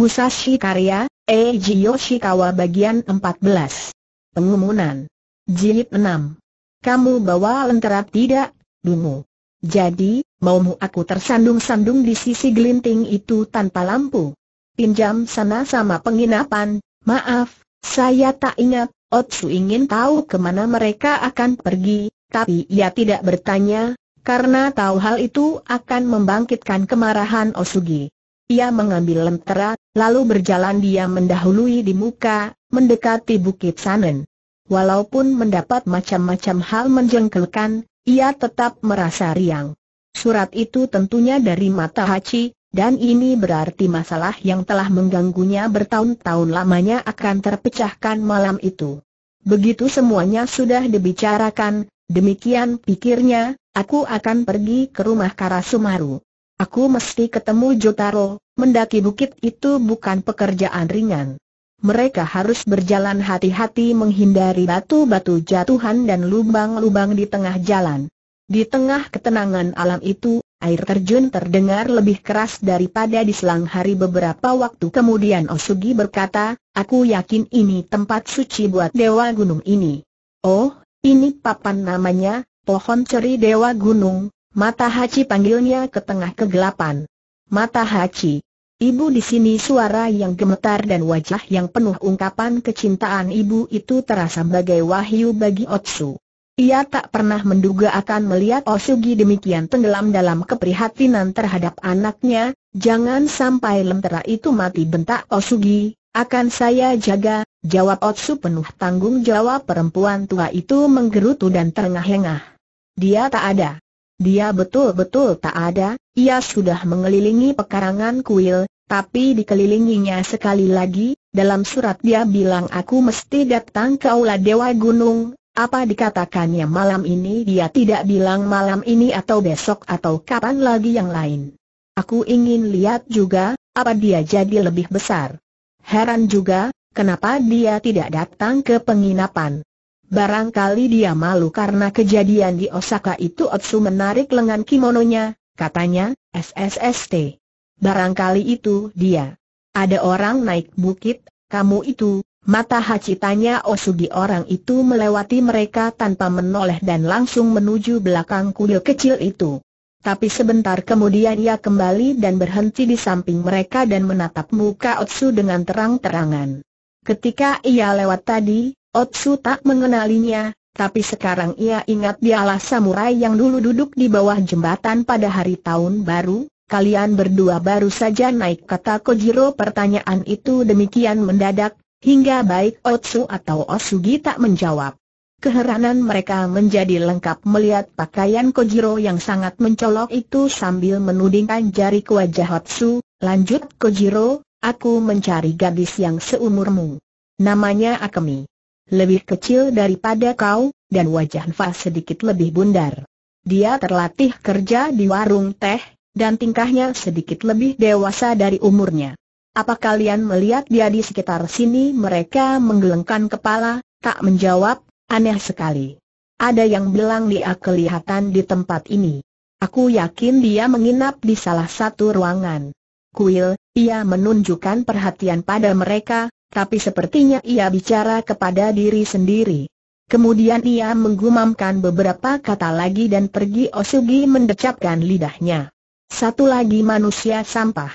Musashi Karya, Eiji Yoshikawa bagian 14. Pengumuman. Jilid 6. Kamu bawa lentera tidak, dungu. Jadi, maumu aku tersandung-sandung di sisi gelinting itu tanpa lampu? Pinjam sana sama penginapan, maaf, saya tak ingat, Otsu ingin tahu kemana mereka akan pergi, tapi ia tidak bertanya, karena tahu hal itu akan membangkitkan kemarahan Osugi. Ia mengambil lentera, lalu berjalan dia mendahului di muka, mendekati Bukit Sanen. Walaupun mendapat macam-macam hal menjengkelkan, ia tetap merasa riang. Surat itu tentunya dari mata Haji, dan ini berarti masalah yang telah mengganggunya bertahun-tahun lamanya akan terpecahkan malam itu. Begitu semuanya sudah dibicarakan, demikian pikirnya, aku akan pergi ke rumah Karasumaru. Aku mesti ketemu Jotaro, mendaki bukit itu bukan pekerjaan ringan. Mereka harus berjalan hati-hati menghindari batu-batu jatuhan dan lubang-lubang di tengah jalan. Di tengah ketenangan alam itu, air terjun terdengar lebih keras daripada di selang hari beberapa waktu kemudian Osugi berkata, aku yakin ini tempat suci buat dewa gunung ini. Oh, ini papan namanya, pohon ceri dewa gunung, Mata Haji panggilnya ke tengah kegelapan. Mata Haji, Ibu di sini suara yang gemetar dan wajah yang penuh ungkapan kecintaan ibu itu terasa bagai wahyu bagi Otsu. Ia tak pernah menduga akan melihat Osugi demikian tenggelam dalam keprihatinan terhadap anaknya, jangan sampai lentera itu mati bentak Osugi, akan saya jaga, jawab Otsu penuh tanggung jawab perempuan tua itu menggerutu dan terengah-engah. Dia tak ada. Dia betul-betul tak ada, ia sudah mengelilingi pekarangan kuil, tapi dikelilinginya sekali lagi, dalam surat dia bilang aku mesti datang ke Aula Dewa Gunung, apa dikatakannya malam ini dia tidak bilang malam ini atau besok atau kapan lagi yang lain. Aku ingin lihat juga, apa dia jadi lebih besar. Heran juga, kenapa dia tidak datang ke penginapan. Barangkali dia malu karena kejadian di Osaka itu Otsu menarik lengan kimononya, katanya, SSST. Barangkali itu dia. Ada orang naik bukit, kamu itu, mata hacitanya Osugi orang itu melewati mereka tanpa menoleh dan langsung menuju belakang kuil kecil itu. Tapi sebentar kemudian ia kembali dan berhenti di samping mereka dan menatap muka Otsu dengan terang-terangan. Ketika ia lewat tadi, Otsu tak mengenalinya, tapi sekarang ia ingat dialah samurai yang dulu duduk di bawah jembatan pada hari tahun baru. Kalian berdua baru saja naik kata Kojiro pertanyaan itu demikian mendadak, hingga baik Otsu atau Osugi tak menjawab. Keheranan mereka menjadi lengkap melihat pakaian Kojiro yang sangat mencolok itu sambil menudingkan jari ke wajah Otsu, lanjut Kojiro, aku mencari gadis yang seumurmu. Namanya Akemi lebih kecil daripada kau, dan wajah Fa sedikit lebih bundar. Dia terlatih kerja di warung teh, dan tingkahnya sedikit lebih dewasa dari umurnya. Apa kalian melihat dia di sekitar sini? Mereka menggelengkan kepala, tak menjawab, aneh sekali. Ada yang bilang dia kelihatan di tempat ini. Aku yakin dia menginap di salah satu ruangan. Kuil, ia menunjukkan perhatian pada mereka, tapi sepertinya ia bicara kepada diri sendiri. Kemudian ia menggumamkan beberapa kata lagi dan pergi Osugi mendecapkan lidahnya. Satu lagi manusia sampah.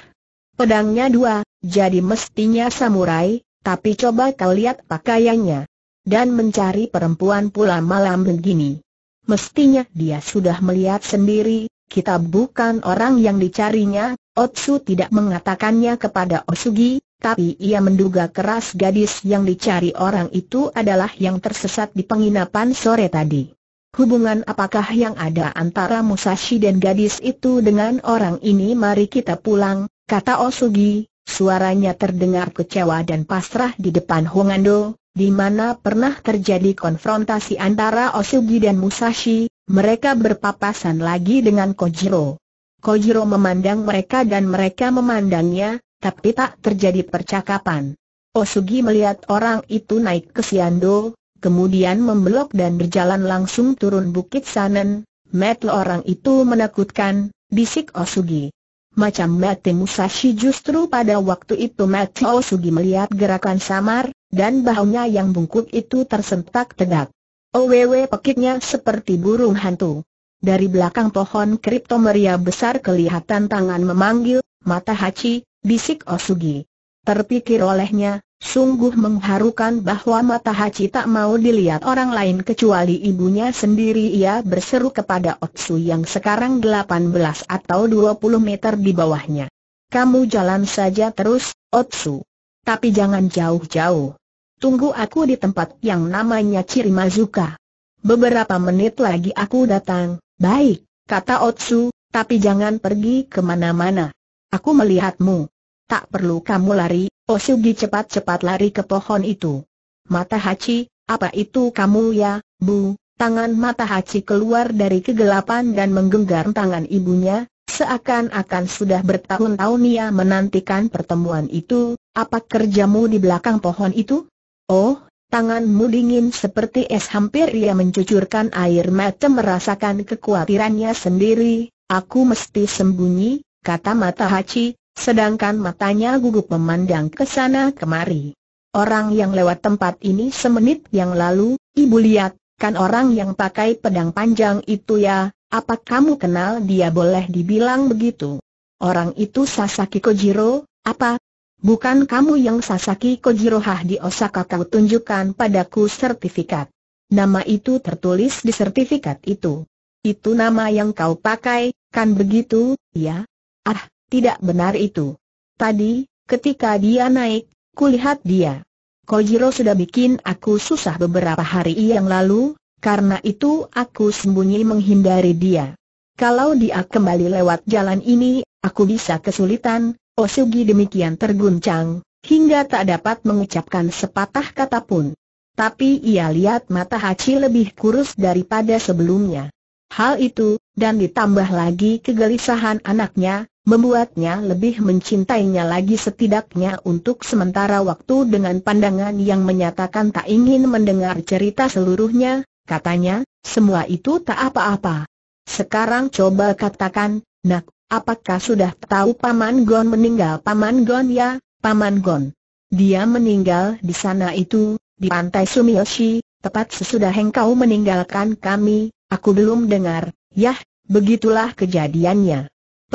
Pedangnya dua, jadi mestinya samurai, tapi coba kau lihat pakaiannya. Dan mencari perempuan pula malam begini. Mestinya dia sudah melihat sendiri, kita bukan orang yang dicarinya, Otsu tidak mengatakannya kepada Osugi, tapi ia menduga keras gadis yang dicari orang itu adalah yang tersesat di penginapan sore tadi. Hubungan apakah yang ada antara Musashi dan gadis itu dengan orang ini mari kita pulang, kata Osugi, suaranya terdengar kecewa dan pasrah di depan Hongando, di mana pernah terjadi konfrontasi antara Osugi dan Musashi, mereka berpapasan lagi dengan Kojiro. Kojiro memandang mereka dan mereka memandangnya, tapi tak terjadi percakapan. Osugi melihat orang itu naik ke Siando, kemudian membelok dan berjalan langsung turun Bukit Sanen, metel orang itu menakutkan, bisik Osugi. Macam mati Musashi justru pada waktu itu Mate Osugi melihat gerakan samar, dan bahunya yang bungkuk itu tersentak tegak. Owewe pekiknya seperti burung hantu. Dari belakang pohon kriptomeria besar kelihatan tangan memanggil, mata Hachi, bisik Osugi. Terpikir olehnya, sungguh mengharukan bahwa mata Hachi tak mau dilihat orang lain kecuali ibunya sendiri ia berseru kepada Otsu yang sekarang 18 atau 20 meter di bawahnya. Kamu jalan saja terus, Otsu. Tapi jangan jauh-jauh. Tunggu aku di tempat yang namanya Cirimazuka. Beberapa menit lagi aku datang, baik, kata Otsu, tapi jangan pergi kemana-mana. Aku melihatmu. Tak perlu kamu lari, Osugi oh, cepat-cepat lari ke pohon itu. Mata Hachi, apa itu kamu ya, Bu? Tangan mata Hachi keluar dari kegelapan dan menggenggam tangan ibunya, seakan-akan sudah bertahun-tahun ia menantikan pertemuan itu, apa kerjamu di belakang pohon itu? Oh, tanganmu dingin seperti es hampir ia mencucurkan air mata merasakan kekhawatirannya sendiri, aku mesti sembunyi, kata mata Hachi, Sedangkan matanya gugup memandang ke sana kemari. Orang yang lewat tempat ini semenit yang lalu, ibu lihat, kan orang yang pakai pedang panjang itu ya, apa kamu kenal dia boleh dibilang begitu? Orang itu Sasaki Kojiro, apa? Bukan kamu yang Sasaki Kojiro Hah di Osaka kau tunjukkan padaku sertifikat. Nama itu tertulis di sertifikat itu. Itu nama yang kau pakai, kan begitu, ya? Ah, tidak benar itu. Tadi, ketika dia naik, kulihat dia. Kojiro sudah bikin aku susah beberapa hari yang lalu, karena itu aku sembunyi menghindari dia. Kalau dia kembali lewat jalan ini, aku bisa kesulitan, Osugi demikian terguncang, hingga tak dapat mengucapkan sepatah kata pun. Tapi ia lihat mata Hachi lebih kurus daripada sebelumnya. Hal itu, dan ditambah lagi kegelisahan anaknya, membuatnya lebih mencintainya lagi setidaknya untuk sementara waktu dengan pandangan yang menyatakan tak ingin mendengar cerita seluruhnya, katanya, semua itu tak apa-apa. Sekarang coba katakan, nak, apakah sudah tahu Paman Gon meninggal Paman Gon ya, Paman Gon? Dia meninggal di sana itu, di pantai Sumiyoshi, tepat sesudah engkau meninggalkan kami, aku belum dengar, yah, begitulah kejadiannya.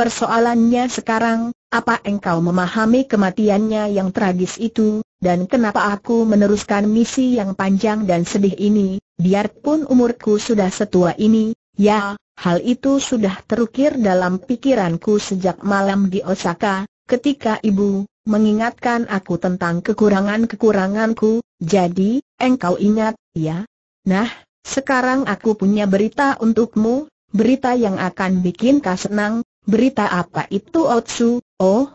Persoalannya sekarang, apa engkau memahami kematiannya yang tragis itu, dan kenapa aku meneruskan misi yang panjang dan sedih ini, biarpun umurku sudah setua ini, ya, hal itu sudah terukir dalam pikiranku sejak malam di Osaka, ketika ibu, mengingatkan aku tentang kekurangan-kekuranganku, jadi, engkau ingat, ya? Nah, sekarang aku punya berita untukmu, berita yang akan bikin kau senang, Berita apa itu Otsu? Oh,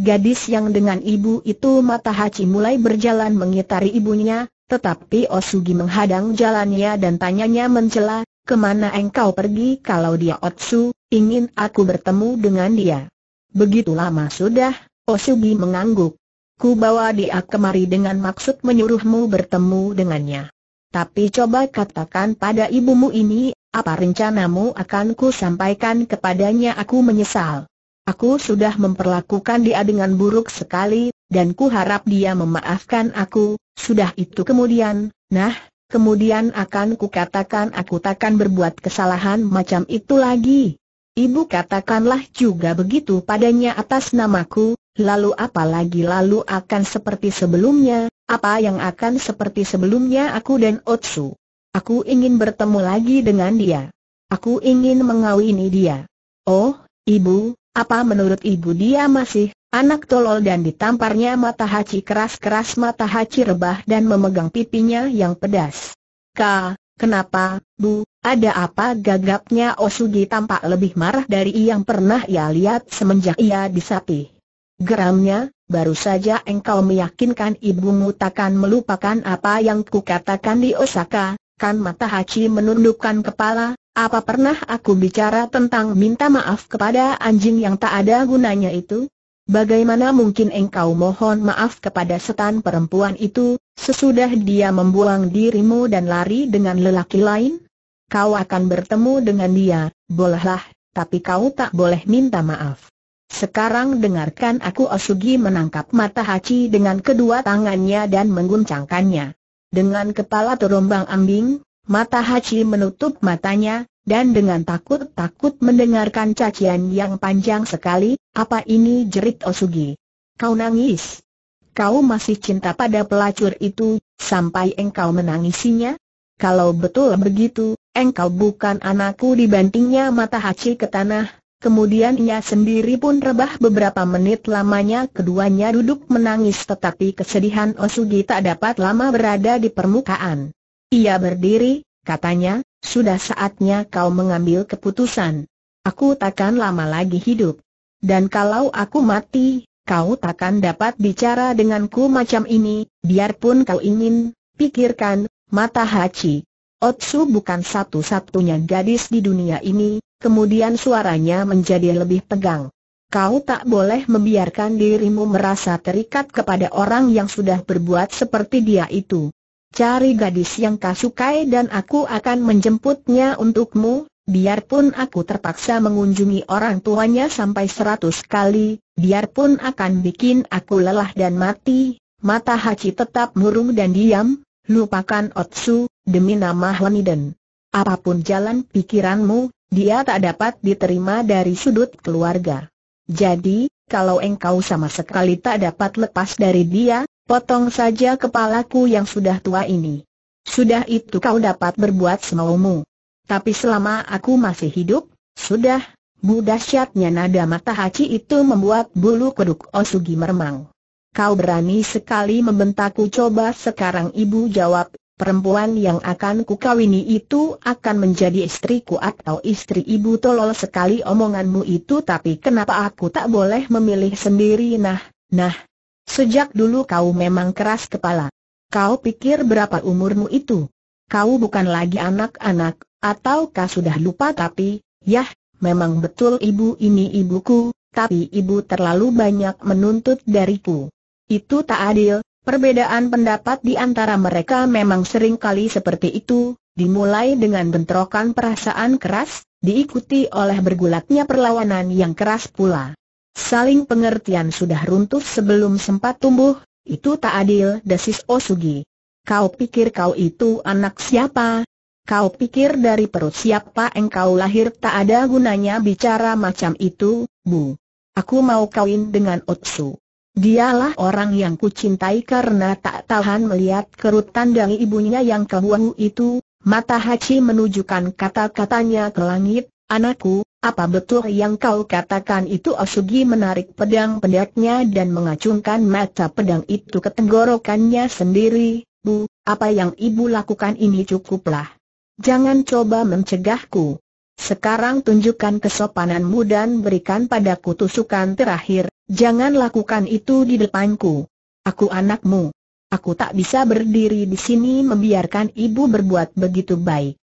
gadis yang dengan ibu itu mata Hachi mulai berjalan mengitari ibunya, tetapi Osugi menghadang jalannya dan tanyanya mencela, kemana engkau pergi kalau dia Otsu, ingin aku bertemu dengan dia. Begitu lama sudah, Osugi mengangguk. Ku bawa dia kemari dengan maksud menyuruhmu bertemu dengannya. Tapi coba katakan pada ibumu ini apa rencanamu akan ku sampaikan kepadanya aku menyesal. Aku sudah memperlakukan dia dengan buruk sekali, dan ku harap dia memaafkan aku, sudah itu kemudian, nah, kemudian akan ku katakan aku takkan berbuat kesalahan macam itu lagi. Ibu katakanlah juga begitu padanya atas namaku, lalu apa lagi lalu akan seperti sebelumnya, apa yang akan seperti sebelumnya aku dan Otsu. Aku ingin bertemu lagi dengan dia. Aku ingin mengawini dia. Oh, ibu, apa menurut ibu dia masih anak tolol dan ditamparnya mata haci keras-keras mata haci rebah dan memegang pipinya yang pedas. Ka, kenapa, bu, ada apa gagapnya Osugi tampak lebih marah dari yang pernah ia lihat semenjak ia disapih. Geramnya, baru saja engkau meyakinkan ibumu takkan melupakan apa yang kukatakan di Osaka, Kan mata Hachi menundukkan kepala, apa pernah aku bicara tentang minta maaf kepada anjing yang tak ada gunanya itu? Bagaimana mungkin engkau mohon maaf kepada setan perempuan itu, sesudah dia membuang dirimu dan lari dengan lelaki lain? Kau akan bertemu dengan dia, bolehlah, tapi kau tak boleh minta maaf. Sekarang dengarkan aku Osugi menangkap mata Hachi dengan kedua tangannya dan mengguncangkannya. Dengan kepala terombang ambing, mata Hachi menutup matanya, dan dengan takut-takut mendengarkan cacian yang panjang sekali, apa ini jerit Osugi? Kau nangis? Kau masih cinta pada pelacur itu, sampai engkau menangisinya? Kalau betul begitu, engkau bukan anakku dibantingnya mata Hachi ke tanah, Kemudian ia sendiri pun rebah beberapa menit lamanya keduanya duduk menangis tetapi kesedihan Osugi tak dapat lama berada di permukaan. Ia berdiri, katanya, sudah saatnya kau mengambil keputusan. Aku takkan lama lagi hidup. Dan kalau aku mati, kau takkan dapat bicara denganku macam ini, biarpun kau ingin, pikirkan, mata Hachi. Otsu bukan satu-satunya gadis di dunia ini, Kemudian suaranya menjadi lebih tegang. Kau tak boleh membiarkan dirimu merasa terikat kepada orang yang sudah berbuat seperti dia itu. Cari gadis yang kau sukai dan aku akan menjemputnya untukmu, biarpun aku terpaksa mengunjungi orang tuanya sampai seratus kali, biarpun akan bikin aku lelah dan mati. Mata Hachi tetap murung dan diam, lupakan Otsu, demi nama Honiden. Apapun jalan pikiranmu, dia tak dapat diterima dari sudut keluarga. Jadi, kalau engkau sama sekali tak dapat lepas dari dia, potong saja kepalaku yang sudah tua ini. Sudah itu kau dapat berbuat semaumu. Tapi selama aku masih hidup, sudah, bu dahsyatnya nada mata Hachi itu membuat bulu kuduk Osugi meremang. Kau berani sekali membentakku coba sekarang ibu jawab, perempuan yang akan kukawini itu akan menjadi istriku atau istri ibu tolol sekali omonganmu itu tapi kenapa aku tak boleh memilih sendiri nah, nah. Sejak dulu kau memang keras kepala. Kau pikir berapa umurmu itu? Kau bukan lagi anak-anak, atau kau sudah lupa tapi, yah, memang betul ibu ini ibuku, tapi ibu terlalu banyak menuntut dariku. Itu tak adil, Perbedaan pendapat di antara mereka memang sering kali seperti itu, dimulai dengan bentrokan perasaan keras, diikuti oleh bergulatnya perlawanan yang keras pula. Saling pengertian sudah runtuh sebelum sempat tumbuh, itu tak adil desis Osugi. Kau pikir kau itu anak siapa? Kau pikir dari perut siapa engkau lahir tak ada gunanya bicara macam itu, Bu. Aku mau kawin dengan Otsu. Dialah orang yang kucintai karena tak tahan melihat kerutan dari ibunya yang kehuahu itu, mata Hachi menunjukkan kata-katanya ke langit, anakku, apa betul yang kau katakan itu Osugi menarik pedang pendeknya dan mengacungkan mata pedang itu ke tenggorokannya sendiri, bu, apa yang ibu lakukan ini cukuplah. Jangan coba mencegahku. Sekarang tunjukkan kesopananmu dan berikan padaku tusukan terakhir, Jangan lakukan itu di depanku. Aku anakmu. Aku tak bisa berdiri di sini membiarkan ibu berbuat begitu baik.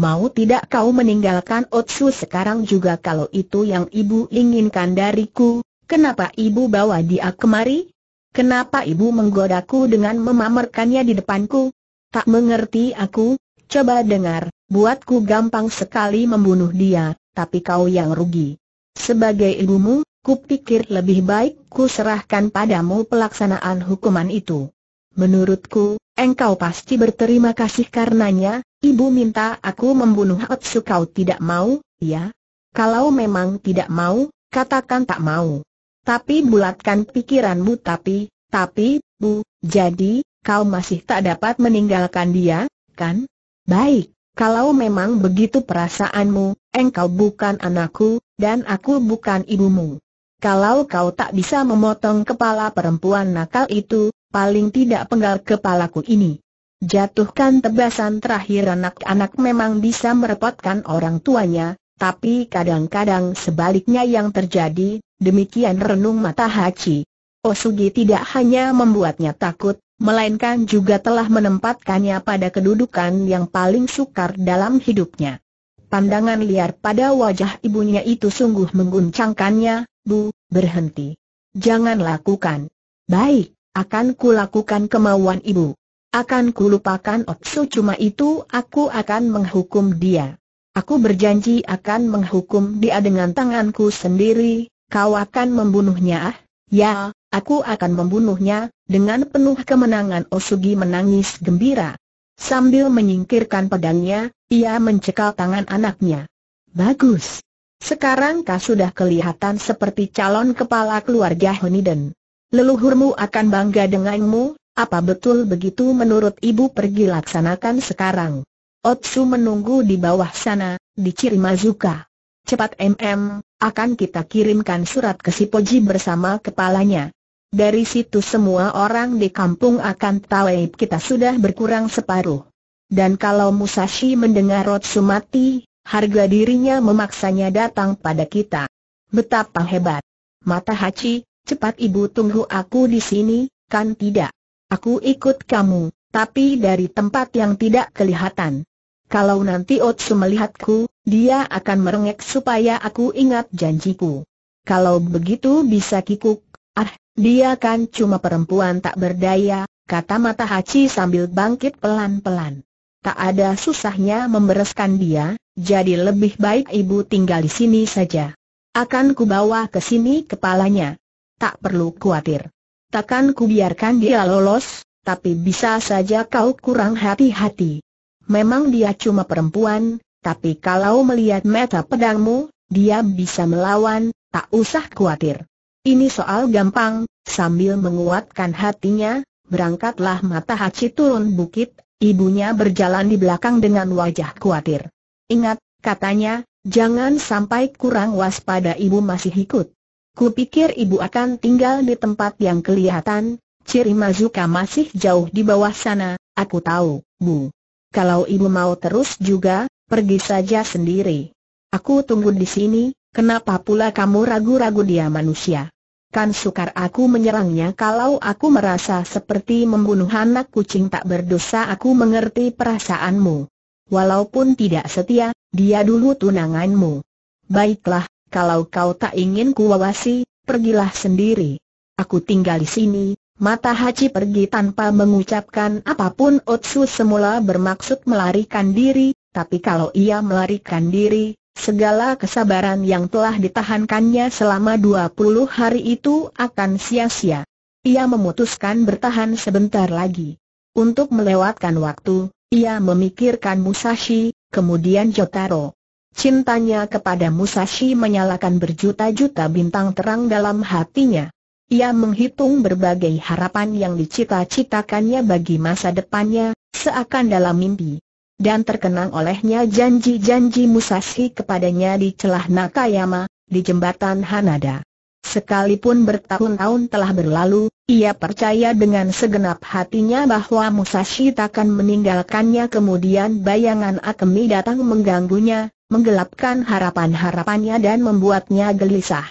Mau tidak kau meninggalkan Otsu sekarang juga kalau itu yang ibu inginkan dariku, kenapa ibu bawa dia kemari? Kenapa ibu menggodaku dengan memamerkannya di depanku? Tak mengerti aku, coba dengar, buatku gampang sekali membunuh dia, tapi kau yang rugi. Sebagai ibumu, kupikir lebih baik ku serahkan padamu pelaksanaan hukuman itu. Menurutku, engkau pasti berterima kasih karenanya, ibu minta aku membunuh Otsu kau tidak mau, ya? Kalau memang tidak mau, katakan tak mau. Tapi bulatkan pikiranmu tapi, tapi, bu, jadi, kau masih tak dapat meninggalkan dia, kan? Baik, kalau memang begitu perasaanmu, engkau bukan anakku, dan aku bukan ibumu. Kalau kau tak bisa memotong kepala perempuan nakal itu, paling tidak penggal kepalaku ini. Jatuhkan tebasan terakhir anak-anak memang bisa merepotkan orang tuanya, tapi kadang-kadang sebaliknya yang terjadi, demikian renung mata Hachi. Osugi tidak hanya membuatnya takut, melainkan juga telah menempatkannya pada kedudukan yang paling sukar dalam hidupnya. Pandangan liar pada wajah ibunya itu sungguh mengguncangkannya, Bu, berhenti. Jangan lakukan. Baik, akan kulakukan kemauan ibu. Akan kulupakan Otsu cuma itu aku akan menghukum dia. Aku berjanji akan menghukum dia dengan tanganku sendiri, kau akan membunuhnya ah? Ya, aku akan membunuhnya, dengan penuh kemenangan Osugi menangis gembira. Sambil menyingkirkan pedangnya, ia mencekal tangan anaknya. Bagus, sekarang kau sudah kelihatan seperti calon kepala keluarga Honiden. Leluhurmu akan bangga denganmu, apa betul begitu menurut ibu pergi laksanakan sekarang. Otsu menunggu di bawah sana, di Cirimazuka. Cepat MM, akan kita kirimkan surat ke Sipoji bersama kepalanya. Dari situ semua orang di kampung akan tahu kita sudah berkurang separuh. Dan kalau Musashi mendengar Otsu mati, harga dirinya memaksanya datang pada kita. Betapa hebat. Mata Haji, cepat ibu tunggu aku di sini, kan tidak? Aku ikut kamu, tapi dari tempat yang tidak kelihatan. Kalau nanti Otsu melihatku, dia akan merengek supaya aku ingat janjiku. Kalau begitu bisa kikuk, ah, dia kan cuma perempuan tak berdaya, kata mata Haji sambil bangkit pelan-pelan tak ada susahnya membereskan dia, jadi lebih baik ibu tinggal di sini saja. Akan kubawa ke sini kepalanya. Tak perlu khawatir. Takkan kubiarkan dia lolos, tapi bisa saja kau kurang hati-hati. Memang dia cuma perempuan, tapi kalau melihat mata pedangmu, dia bisa melawan, tak usah khawatir. Ini soal gampang, sambil menguatkan hatinya, berangkatlah mata haci turun bukit Ibunya berjalan di belakang dengan wajah khawatir. Ingat, katanya, jangan sampai kurang waspada ibu masih ikut. Kupikir ibu akan tinggal di tempat yang kelihatan, ciri Mazuka masih jauh di bawah sana, aku tahu, Bu. Kalau ibu mau terus juga, pergi saja sendiri. Aku tunggu di sini, kenapa pula kamu ragu-ragu dia manusia? Kan sukar aku menyerangnya kalau aku merasa seperti membunuh anak kucing tak berdosa aku mengerti perasaanmu. Walaupun tidak setia, dia dulu tunanganmu. Baiklah, kalau kau tak ingin kuawasi, pergilah sendiri. Aku tinggal di sini, Mata Haji pergi tanpa mengucapkan apapun Otsu semula bermaksud melarikan diri, tapi kalau ia melarikan diri, Segala kesabaran yang telah ditahankannya selama 20 hari itu akan sia-sia. Ia memutuskan bertahan sebentar lagi. Untuk melewatkan waktu, ia memikirkan Musashi, kemudian Jotaro. Cintanya kepada Musashi menyalakan berjuta-juta bintang terang dalam hatinya. Ia menghitung berbagai harapan yang dicita-citakannya bagi masa depannya, seakan dalam mimpi dan terkenang olehnya janji-janji Musashi kepadanya di celah Nakayama, di jembatan Hanada. Sekalipun bertahun-tahun telah berlalu, ia percaya dengan segenap hatinya bahwa Musashi takkan meninggalkannya kemudian bayangan Akemi datang mengganggunya, menggelapkan harapan-harapannya dan membuatnya gelisah.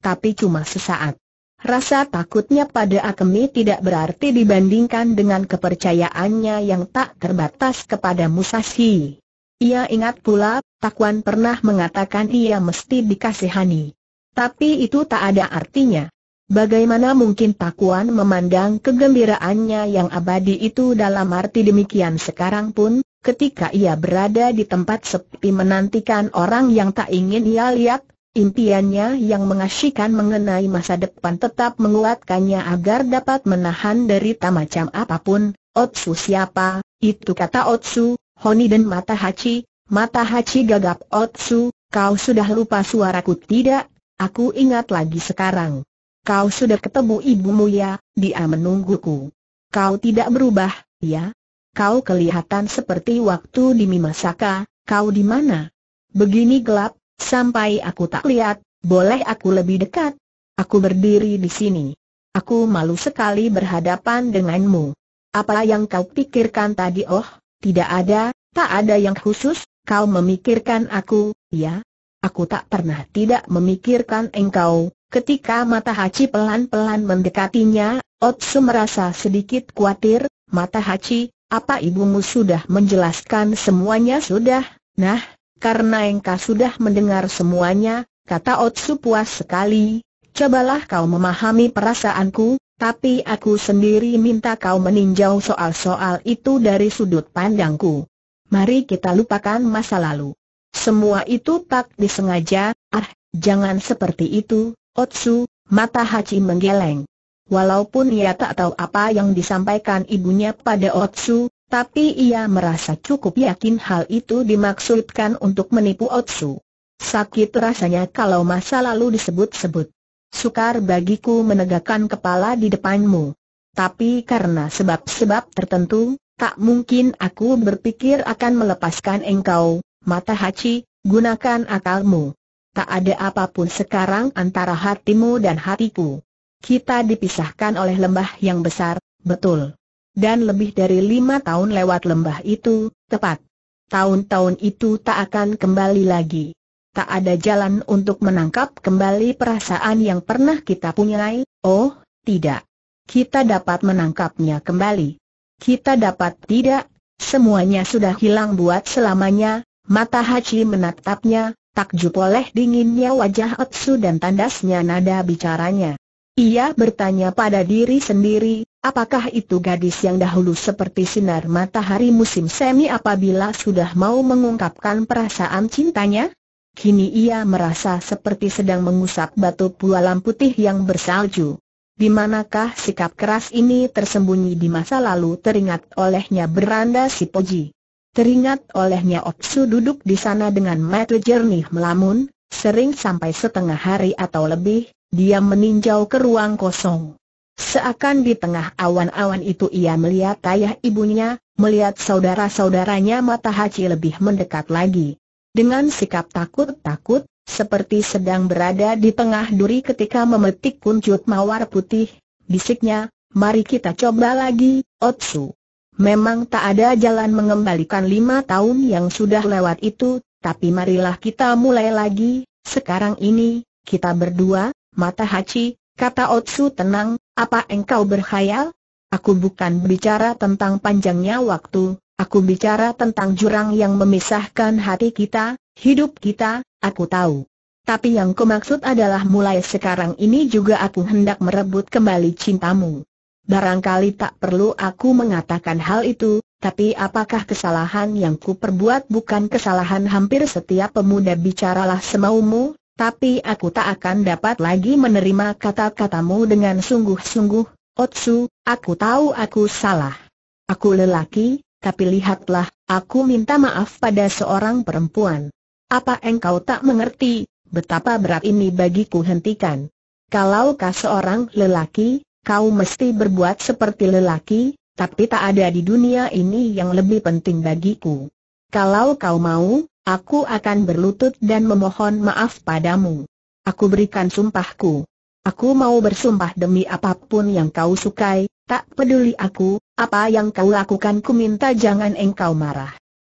Tapi cuma sesaat. Rasa takutnya pada Akemi tidak berarti dibandingkan dengan kepercayaannya yang tak terbatas kepada Musashi. Ia ingat pula, Takuan pernah mengatakan ia mesti dikasihani. Tapi itu tak ada artinya. Bagaimana mungkin Takuan memandang kegembiraannya yang abadi itu dalam arti demikian sekarang pun, ketika ia berada di tempat sepi menantikan orang yang tak ingin ia lihat, Impiannya yang mengasyikan mengenai masa depan tetap menguatkannya agar dapat menahan dari tamacam apapun. Otsu siapa? Itu kata Otsu, Honi dan Mata Hachi. Mata Hachi gagap Otsu, kau sudah lupa suaraku tidak? Aku ingat lagi sekarang. Kau sudah ketemu ibumu ya, dia menungguku. Kau tidak berubah, ya? Kau kelihatan seperti waktu di Mimasaka, kau di mana? Begini gelap, Sampai aku tak lihat, boleh aku lebih dekat? Aku berdiri di sini. Aku malu sekali berhadapan denganmu. Apa yang kau pikirkan tadi? Oh, tidak ada, tak ada yang khusus, kau memikirkan aku, ya? Aku tak pernah tidak memikirkan engkau. Ketika mata Haji pelan-pelan mendekatinya, Otsu merasa sedikit khawatir, mata Haji, apa ibumu sudah menjelaskan semuanya sudah? Nah, karena engkau sudah mendengar semuanya, kata Otsu puas sekali, cobalah kau memahami perasaanku, tapi aku sendiri minta kau meninjau soal-soal itu dari sudut pandangku. Mari kita lupakan masa lalu. Semua itu tak disengaja, ah, jangan seperti itu, Otsu, mata Hachi menggeleng. Walaupun ia tak tahu apa yang disampaikan ibunya pada Otsu, tapi ia merasa cukup yakin hal itu dimaksudkan untuk menipu Otsu. Sakit rasanya kalau masa lalu disebut-sebut. Sukar bagiku menegakkan kepala di depanmu. Tapi karena sebab-sebab tertentu, tak mungkin aku berpikir akan melepaskan engkau, mata Hachi, gunakan akalmu. Tak ada apapun sekarang antara hatimu dan hatiku. Kita dipisahkan oleh lembah yang besar, betul dan lebih dari lima tahun lewat lembah itu, tepat. Tahun-tahun itu tak akan kembali lagi. Tak ada jalan untuk menangkap kembali perasaan yang pernah kita punyai, oh, tidak. Kita dapat menangkapnya kembali. Kita dapat tidak, semuanya sudah hilang buat selamanya, mata Haji menatapnya, takjub oleh dinginnya wajah Otsu dan tandasnya nada bicaranya. Ia bertanya pada diri sendiri, apakah itu gadis yang dahulu seperti sinar matahari musim semi apabila sudah mau mengungkapkan perasaan cintanya? Kini ia merasa seperti sedang mengusap batu pualam putih yang bersalju. Di manakah sikap keras ini tersembunyi di masa lalu teringat olehnya beranda si Poji. Teringat olehnya Opsu duduk di sana dengan mata jernih melamun, Sering sampai setengah hari atau lebih, dia meninjau ke ruang kosong. Seakan di tengah awan-awan itu ia melihat ayah ibunya, melihat saudara-saudaranya Mata haji lebih mendekat lagi. Dengan sikap takut-takut, seperti sedang berada di tengah duri ketika memetik kuncut mawar putih, bisiknya, mari kita coba lagi, Otsu. Memang tak ada jalan mengembalikan lima tahun yang sudah lewat itu, tapi marilah kita mulai lagi, sekarang ini, kita berdua, mata haci, kata Otsu tenang, apa engkau berkhayal? Aku bukan bicara tentang panjangnya waktu, aku bicara tentang jurang yang memisahkan hati kita, hidup kita, aku tahu. Tapi yang kumaksud adalah mulai sekarang ini juga aku hendak merebut kembali cintamu. Barangkali tak perlu aku mengatakan hal itu, tapi apakah kesalahan yang kuperbuat bukan kesalahan hampir setiap pemuda bicaralah semaumu, tapi aku tak akan dapat lagi menerima kata-katamu dengan sungguh-sungguh, Otsu, aku tahu aku salah. Aku lelaki, tapi lihatlah, aku minta maaf pada seorang perempuan. Apa engkau tak mengerti, betapa berat ini bagiku hentikan? Kalau kau seorang lelaki, kau mesti berbuat seperti lelaki, tapi tak ada di dunia ini yang lebih penting bagiku. Kalau kau mau, aku akan berlutut dan memohon maaf padamu. Aku berikan sumpahku. Aku mau bersumpah demi apapun yang kau sukai, tak peduli aku, apa yang kau lakukan ku minta jangan engkau marah.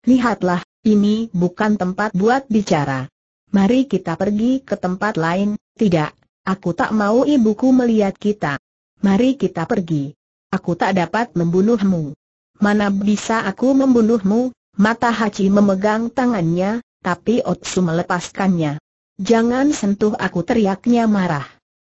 Lihatlah, ini bukan tempat buat bicara. Mari kita pergi ke tempat lain, tidak, aku tak mau ibuku melihat kita. Mari kita pergi aku tak dapat membunuhmu. Mana bisa aku membunuhmu? Mata Haji memegang tangannya, tapi Otsu melepaskannya. Jangan sentuh aku teriaknya marah.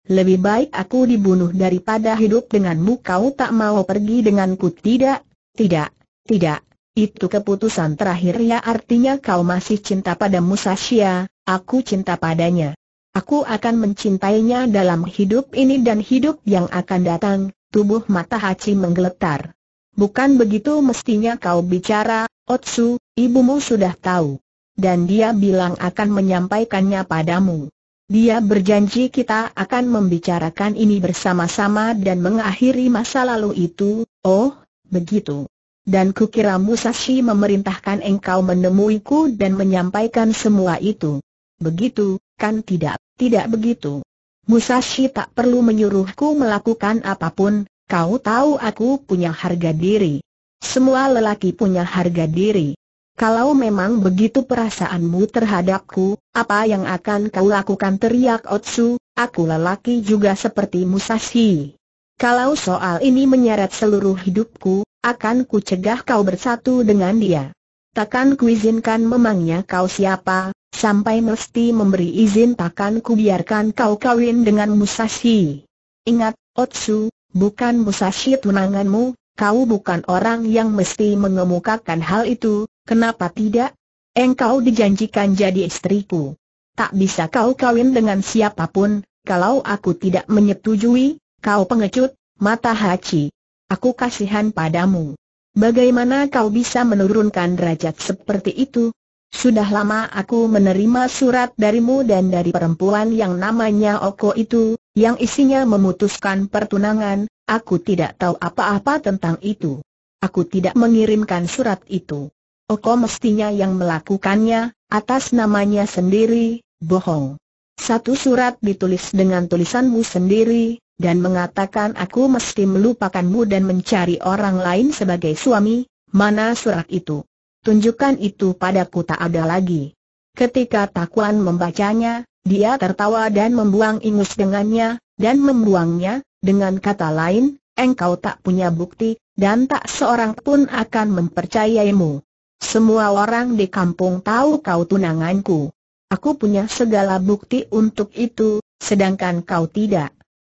Lebih baik aku dibunuh daripada hidup denganmu kau tak mau pergi denganku tidak, tidak, tidak. Itu keputusan terakhir ya artinya kau masih cinta pada Musashia, aku cinta padanya. Aku akan mencintainya dalam hidup ini dan hidup yang akan datang, Tubuh mata Hachi menggeletar. Bukan begitu mestinya kau bicara, Otsu, ibumu sudah tahu. Dan dia bilang akan menyampaikannya padamu. Dia berjanji kita akan membicarakan ini bersama-sama dan mengakhiri masa lalu itu, oh, begitu. Dan kukira Musashi memerintahkan engkau menemuiku dan menyampaikan semua itu. Begitu, kan tidak, tidak begitu. Musashi tak perlu menyuruhku melakukan apapun, kau tahu aku punya harga diri. Semua lelaki punya harga diri. Kalau memang begitu perasaanmu terhadapku, apa yang akan kau lakukan teriak Otsu, aku lelaki juga seperti Musashi. Kalau soal ini menyeret seluruh hidupku, akan ku cegah kau bersatu dengan dia. Takkan kuizinkan memangnya kau siapa, sampai mesti memberi izin takkan kubiarkan kau kawin dengan Musashi. Ingat, Otsu, bukan Musashi tunanganmu, kau bukan orang yang mesti mengemukakan hal itu, kenapa tidak? Engkau dijanjikan jadi istriku. Tak bisa kau kawin dengan siapapun, kalau aku tidak menyetujui, kau pengecut, mata haci. Aku kasihan padamu. Bagaimana kau bisa menurunkan derajat seperti itu? Sudah lama aku menerima surat darimu dan dari perempuan yang namanya Oko itu, yang isinya memutuskan pertunangan, aku tidak tahu apa-apa tentang itu. Aku tidak mengirimkan surat itu. Oko mestinya yang melakukannya, atas namanya sendiri, bohong. Satu surat ditulis dengan tulisanmu sendiri, dan mengatakan aku mesti melupakanmu dan mencari orang lain sebagai suami, mana surat itu? tunjukkan itu padaku tak ada lagi. Ketika Takuan membacanya, dia tertawa dan membuang ingus dengannya, dan membuangnya, dengan kata lain, engkau tak punya bukti, dan tak seorang pun akan mempercayaimu. Semua orang di kampung tahu kau tunanganku. Aku punya segala bukti untuk itu, sedangkan kau tidak.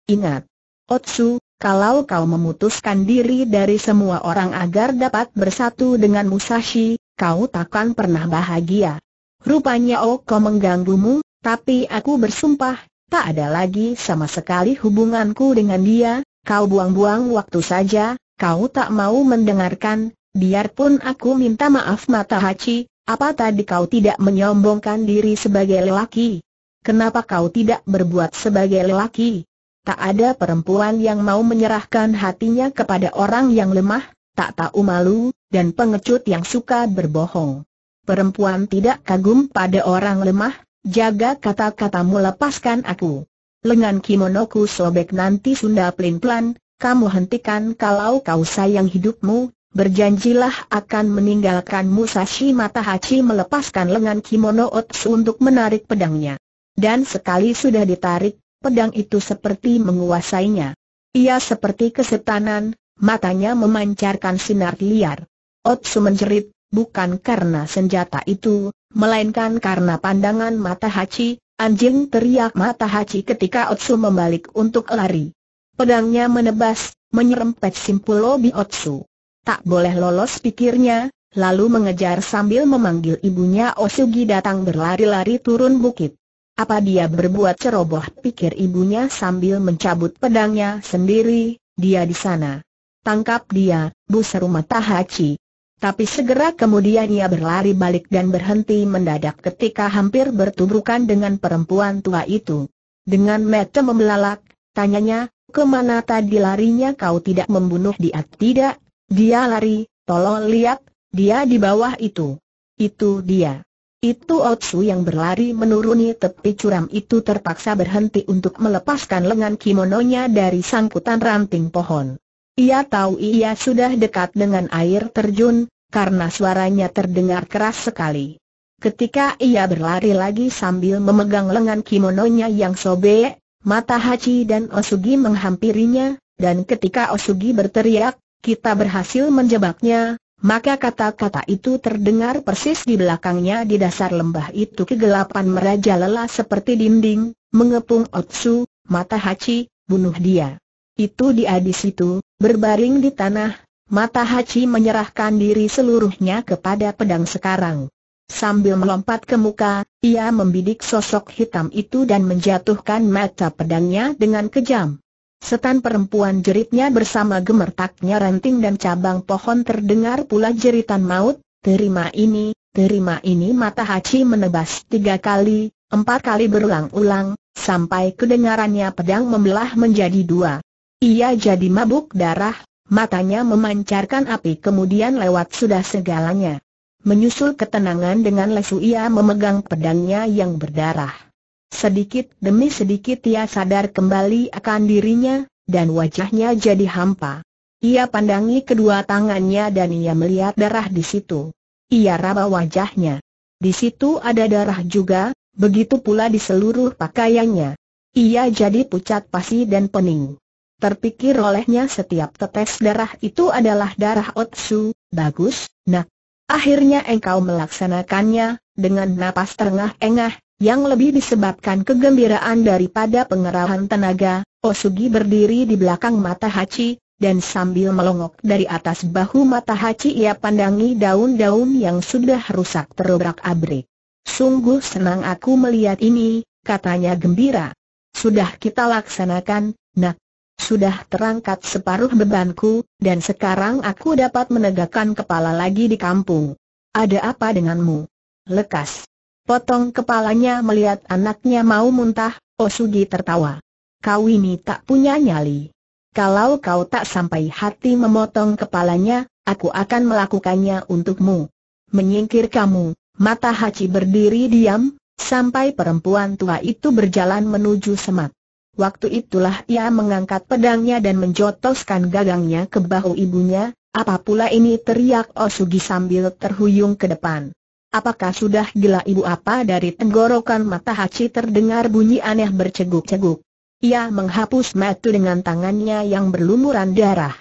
Ingat, Otsu, kalau kau memutuskan diri dari semua orang agar dapat bersatu dengan Musashi, kau takkan pernah bahagia. Rupanya Oko oh, mengganggumu, tapi aku bersumpah, tak ada lagi sama sekali hubunganku dengan dia, kau buang-buang waktu saja, kau tak mau mendengarkan, biarpun aku minta maaf Mata Hachi, apa tadi kau tidak menyombongkan diri sebagai lelaki? Kenapa kau tidak berbuat sebagai lelaki? Tak ada perempuan yang mau menyerahkan hatinya kepada orang yang lemah, tak tahu malu, dan pengecut yang suka berbohong. Perempuan tidak kagum pada orang lemah, jaga kata-katamu lepaskan aku. Lengan kimonoku sobek nanti sunda pelin-pelan, kamu hentikan kalau kau sayang hidupmu, berjanjilah akan meninggalkan Musashi Matahachi melepaskan lengan kimono Otsu untuk menarik pedangnya. Dan sekali sudah ditarik, pedang itu seperti menguasainya. Ia seperti kesetanan, matanya memancarkan sinar liar. Otsu menjerit, bukan karena senjata itu, melainkan karena pandangan mata Hachi, anjing teriak mata Hachi ketika Otsu membalik untuk lari. Pedangnya menebas, menyerempet simpul lobi Otsu. Tak boleh lolos pikirnya, lalu mengejar sambil memanggil ibunya Osugi datang berlari-lari turun bukit. Apa dia berbuat ceroboh pikir ibunya sambil mencabut pedangnya sendiri, dia di sana. Tangkap dia, Bu seru mata Hachi. Tapi segera kemudian ia berlari balik dan berhenti mendadak ketika hampir bertubrukan dengan perempuan tua itu. Dengan mata membelalak, tanyanya, kemana tadi larinya kau tidak membunuh dia? Tidak, dia lari, tolong lihat, dia di bawah itu. Itu dia. Itu Otsu yang berlari menuruni tepi curam itu terpaksa berhenti untuk melepaskan lengan kimononya dari sangkutan ranting pohon. Ia tahu ia sudah dekat dengan air terjun, karena suaranya terdengar keras sekali. Ketika ia berlari lagi sambil memegang lengan kimononya yang sobek, mata Hachi dan Osugi menghampirinya, dan ketika Osugi berteriak, kita berhasil menjebaknya, maka kata-kata itu terdengar persis di belakangnya di dasar lembah itu kegelapan merajalela seperti dinding, mengepung Otsu, mata Hachi, bunuh dia. Itu dia di situ, berbaring di tanah, mata Hachi menyerahkan diri seluruhnya kepada pedang sekarang. Sambil melompat ke muka, ia membidik sosok hitam itu dan menjatuhkan mata pedangnya dengan kejam. Setan perempuan jeritnya bersama gemertaknya ranting dan cabang pohon terdengar pula jeritan maut, terima ini, terima ini mata Hachi menebas tiga kali, empat kali berulang-ulang, sampai kedengarannya pedang membelah menjadi dua. Ia jadi mabuk darah, matanya memancarkan api kemudian lewat sudah segalanya. Menyusul ketenangan dengan lesu ia memegang pedangnya yang berdarah. Sedikit demi sedikit ia sadar kembali akan dirinya, dan wajahnya jadi hampa. Ia pandangi kedua tangannya dan ia melihat darah di situ. Ia raba wajahnya. Di situ ada darah juga, begitu pula di seluruh pakaiannya. Ia jadi pucat pasi dan pening. Terpikir olehnya setiap tetes darah itu adalah darah Otsu, bagus, nak. Akhirnya engkau melaksanakannya, dengan napas terengah-engah, yang lebih disebabkan kegembiraan daripada pengerahan tenaga, Osugi berdiri di belakang mata Hachi, dan sambil melongok dari atas bahu mata Hachi ia pandangi daun-daun yang sudah rusak terobrak-abrik. Sungguh senang aku melihat ini, katanya gembira. Sudah kita laksanakan, nak. Sudah terangkat separuh bebanku, dan sekarang aku dapat menegakkan kepala lagi di kampung. Ada apa denganmu? Lekas. Potong kepalanya melihat anaknya mau muntah, Osugi tertawa. Kau ini tak punya nyali. Kalau kau tak sampai hati memotong kepalanya, aku akan melakukannya untukmu. Menyingkir kamu, mata Hachi berdiri diam, sampai perempuan tua itu berjalan menuju semak. Waktu itulah ia mengangkat pedangnya dan menjotoskan gagangnya ke bahu ibunya, apa pula ini teriak Osugi sambil terhuyung ke depan. Apakah sudah gila ibu apa dari tenggorokan mata Haji terdengar bunyi aneh berceguk-ceguk. Ia menghapus mata dengan tangannya yang berlumuran darah.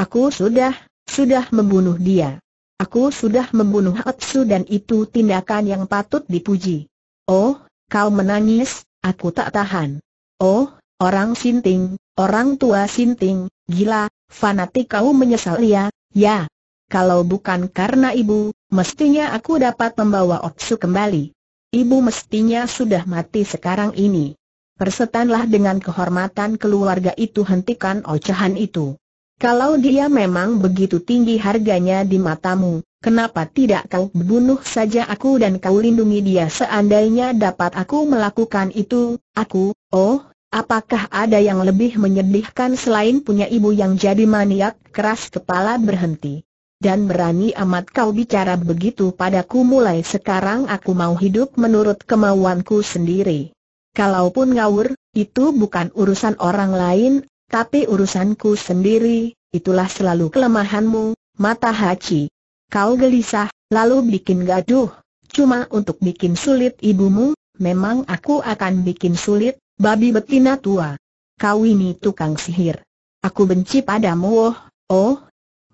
Aku sudah, sudah membunuh dia. Aku sudah membunuh Hatsu dan itu tindakan yang patut dipuji. Oh, kau menangis, aku tak tahan. Oh, orang sinting, orang tua sinting, gila, fanatik kau menyesal iya, ya, ya, kalau bukan karena ibu, mestinya aku dapat membawa Otsu kembali. Ibu mestinya sudah mati sekarang ini. Persetanlah dengan kehormatan keluarga itu hentikan ocehan itu. Kalau dia memang begitu tinggi harganya di matamu, kenapa tidak kau bunuh saja aku dan kau lindungi dia seandainya dapat aku melakukan itu, aku, oh, Apakah ada yang lebih menyedihkan selain punya ibu yang jadi maniak keras kepala berhenti? dan berani amat kau bicara begitu padaku mulai sekarang aku mau hidup menurut kemauanku sendiri. Kalaupun ngawur, itu bukan urusan orang lain, tapi urusanku sendiri, itulah selalu kelemahanmu, mata haci. Kau gelisah, lalu bikin gaduh, cuma untuk bikin sulit ibumu, memang aku akan bikin sulit, babi betina tua. Kau ini tukang sihir. Aku benci padamu oh, oh,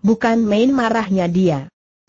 Bukan main marahnya dia.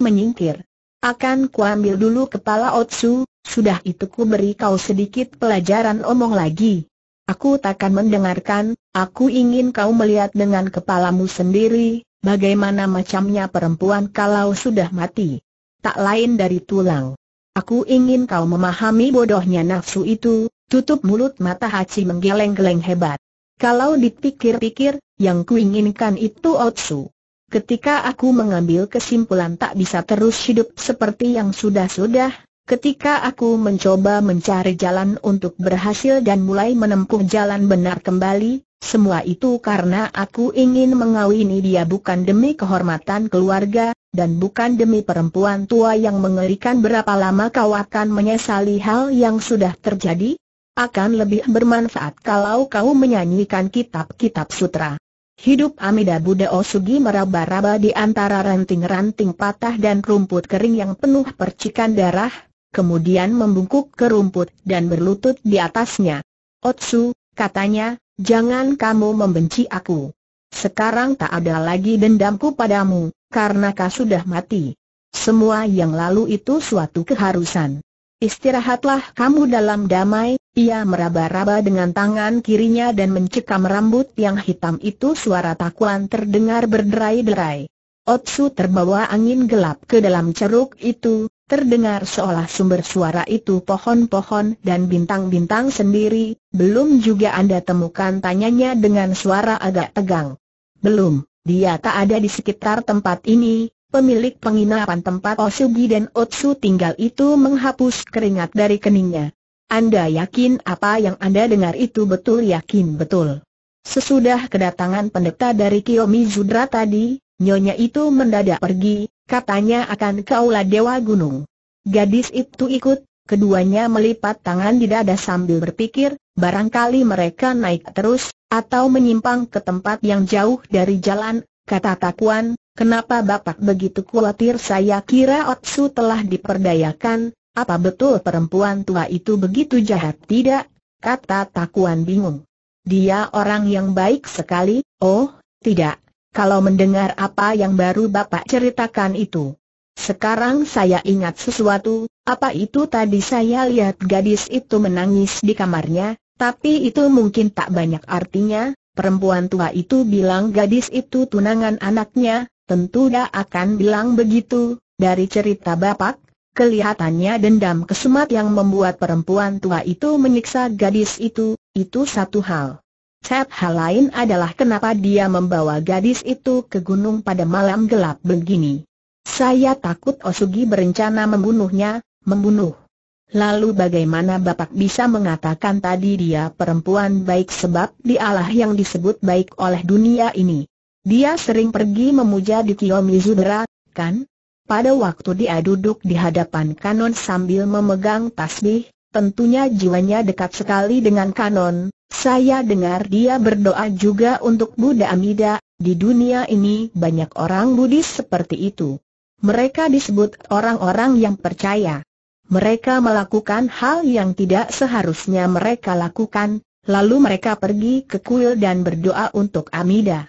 Menyingkir. Akan kuambil dulu kepala Otsu, sudah itu ku beri kau sedikit pelajaran omong lagi. Aku takkan mendengarkan, aku ingin kau melihat dengan kepalamu sendiri, bagaimana macamnya perempuan kalau sudah mati. Tak lain dari tulang. Aku ingin kau memahami bodohnya nafsu itu, tutup mulut mata Hachi menggeleng-geleng hebat. Kalau dipikir-pikir, yang kuinginkan itu Otsu. Ketika aku mengambil kesimpulan tak bisa terus hidup seperti yang sudah-sudah, ketika aku mencoba mencari jalan untuk berhasil dan mulai menempuh jalan benar kembali, semua itu karena aku ingin mengawini dia bukan demi kehormatan keluarga, dan bukan demi perempuan tua yang mengerikan berapa lama kau akan menyesali hal yang sudah terjadi? Akan lebih bermanfaat kalau kau menyanyikan kitab-kitab sutra. Hidup Amida Buddha Osugi meraba-raba di antara ranting-ranting patah dan rumput kering yang penuh percikan darah, kemudian membungkuk ke rumput dan berlutut di atasnya. Otsu, katanya, jangan kamu membenci aku. Sekarang tak ada lagi dendamku padamu, karena kau sudah mati. Semua yang lalu itu suatu keharusan. Istirahatlah kamu dalam damai, ia meraba-raba dengan tangan kirinya dan mencekam rambut yang hitam itu suara takuan terdengar berderai-derai. Otsu terbawa angin gelap ke dalam ceruk itu, terdengar seolah sumber suara itu pohon-pohon dan bintang-bintang sendiri, belum juga Anda temukan tanyanya dengan suara agak tegang. Belum, dia tak ada di sekitar tempat ini, Pemilik penginapan tempat Osugi dan Otsu tinggal itu menghapus keringat dari keningnya. Anda yakin apa yang Anda dengar itu betul yakin betul. Sesudah kedatangan pendeta dari Kiyomizudra tadi, nyonya itu mendadak pergi, katanya akan kaulah dewa gunung. Gadis itu ikut, keduanya melipat tangan di dada sambil berpikir, barangkali mereka naik terus, atau menyimpang ke tempat yang jauh dari jalan, kata Takuan, kenapa Bapak begitu khawatir saya kira Otsu telah diperdayakan, apa betul perempuan tua itu begitu jahat tidak? Kata Takuan bingung. Dia orang yang baik sekali, oh, tidak. Kalau mendengar apa yang baru Bapak ceritakan itu. Sekarang saya ingat sesuatu, apa itu tadi saya lihat gadis itu menangis di kamarnya, tapi itu mungkin tak banyak artinya, perempuan tua itu bilang gadis itu tunangan anaknya, tentu dia akan bilang begitu, dari cerita Bapak, Kelihatannya dendam kesumat yang membuat perempuan tua itu menyiksa gadis itu, itu satu hal. Set hal lain adalah kenapa dia membawa gadis itu ke gunung pada malam gelap begini. Saya takut Osugi berencana membunuhnya, membunuh. Lalu bagaimana Bapak bisa mengatakan tadi dia perempuan baik sebab dialah yang disebut baik oleh dunia ini. Dia sering pergi memuja di Kiyomizu kan? Pada waktu dia duduk di hadapan kanon sambil memegang tasbih, tentunya jiwanya dekat sekali dengan kanon. Saya dengar dia berdoa juga untuk Buddha Amida, di dunia ini banyak orang Buddhis seperti itu. Mereka disebut orang-orang yang percaya. Mereka melakukan hal yang tidak seharusnya mereka lakukan, lalu mereka pergi ke kuil dan berdoa untuk Amida.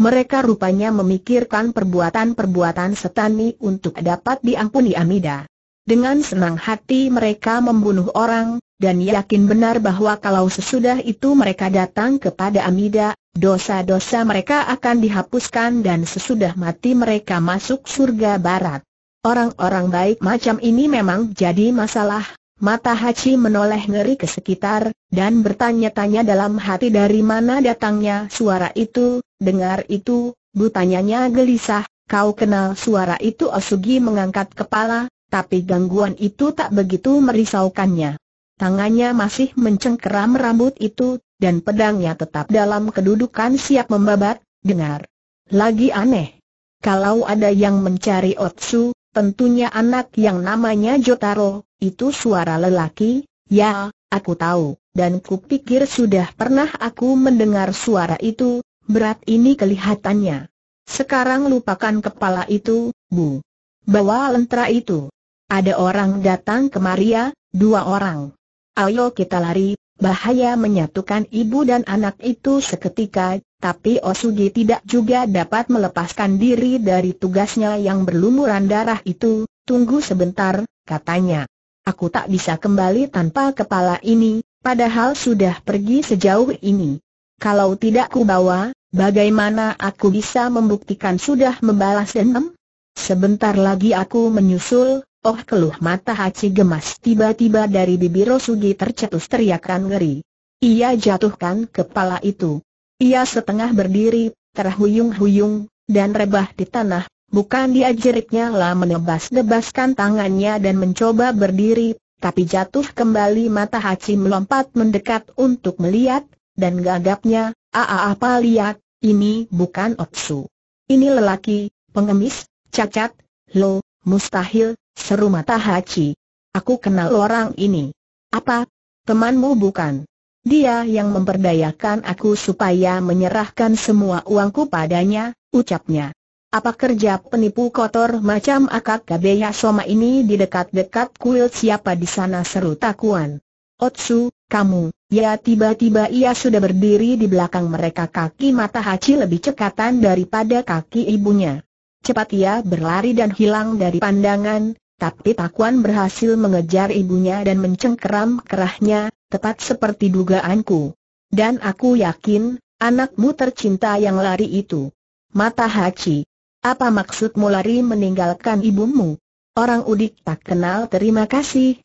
Mereka rupanya memikirkan perbuatan-perbuatan setani untuk dapat diampuni Amida. Dengan senang hati mereka membunuh orang, dan yakin benar bahwa kalau sesudah itu mereka datang kepada Amida, dosa-dosa mereka akan dihapuskan dan sesudah mati mereka masuk surga barat. Orang-orang baik macam ini memang jadi masalah. Mata Hachi menoleh ngeri ke sekitar, dan bertanya-tanya dalam hati dari mana datangnya suara itu, Dengar itu, butanyanya gelisah, kau kenal suara itu Osugi mengangkat kepala, tapi gangguan itu tak begitu merisaukannya. Tangannya masih mencengkeram rambut itu, dan pedangnya tetap dalam kedudukan siap membabat, dengar. Lagi aneh. Kalau ada yang mencari Otsu, tentunya anak yang namanya Jotaro, itu suara lelaki, ya, aku tahu, dan kupikir sudah pernah aku mendengar suara itu, berat ini kelihatannya. Sekarang lupakan kepala itu, Bu. Bawa lentera itu. Ada orang datang ke Maria, dua orang. Ayo kita lari, bahaya menyatukan ibu dan anak itu seketika, tapi Osugi tidak juga dapat melepaskan diri dari tugasnya yang berlumuran darah itu, tunggu sebentar, katanya. Aku tak bisa kembali tanpa kepala ini, padahal sudah pergi sejauh ini. Kalau tidak ku bawa, Bagaimana aku bisa membuktikan sudah membalas dendam? Sebentar lagi aku menyusul, oh keluh mata Hachi gemas tiba-tiba dari bibir Rosugi tercetus teriakan ngeri. Ia jatuhkan kepala itu. Ia setengah berdiri, terhuyung-huyung, dan rebah di tanah, bukan dia jeritnya lah menebas-debaskan tangannya dan mencoba berdiri, tapi jatuh kembali mata Hachi melompat mendekat untuk melihat, dan gagapnya, Aa apa lihat, ini bukan Otsu. Ini lelaki, pengemis, cacat, lo, mustahil, seru mata Hachi. Aku kenal orang ini. Apa? Temanmu bukan? Dia yang memperdayakan aku supaya menyerahkan semua uangku padanya, ucapnya. Apa kerja penipu kotor macam akak Kabeya Soma ini di dekat-dekat kuil siapa di sana seru takuan? Otsu, kamu, ya tiba-tiba ia sudah berdiri di belakang mereka kaki mata Hachi lebih cekatan daripada kaki ibunya. Cepat ia berlari dan hilang dari pandangan, tapi Takuan berhasil mengejar ibunya dan mencengkeram kerahnya, tepat seperti dugaanku. Dan aku yakin, anakmu tercinta yang lari itu. Mata Hachi. Apa maksudmu lari meninggalkan ibumu? Orang udik tak kenal terima kasih,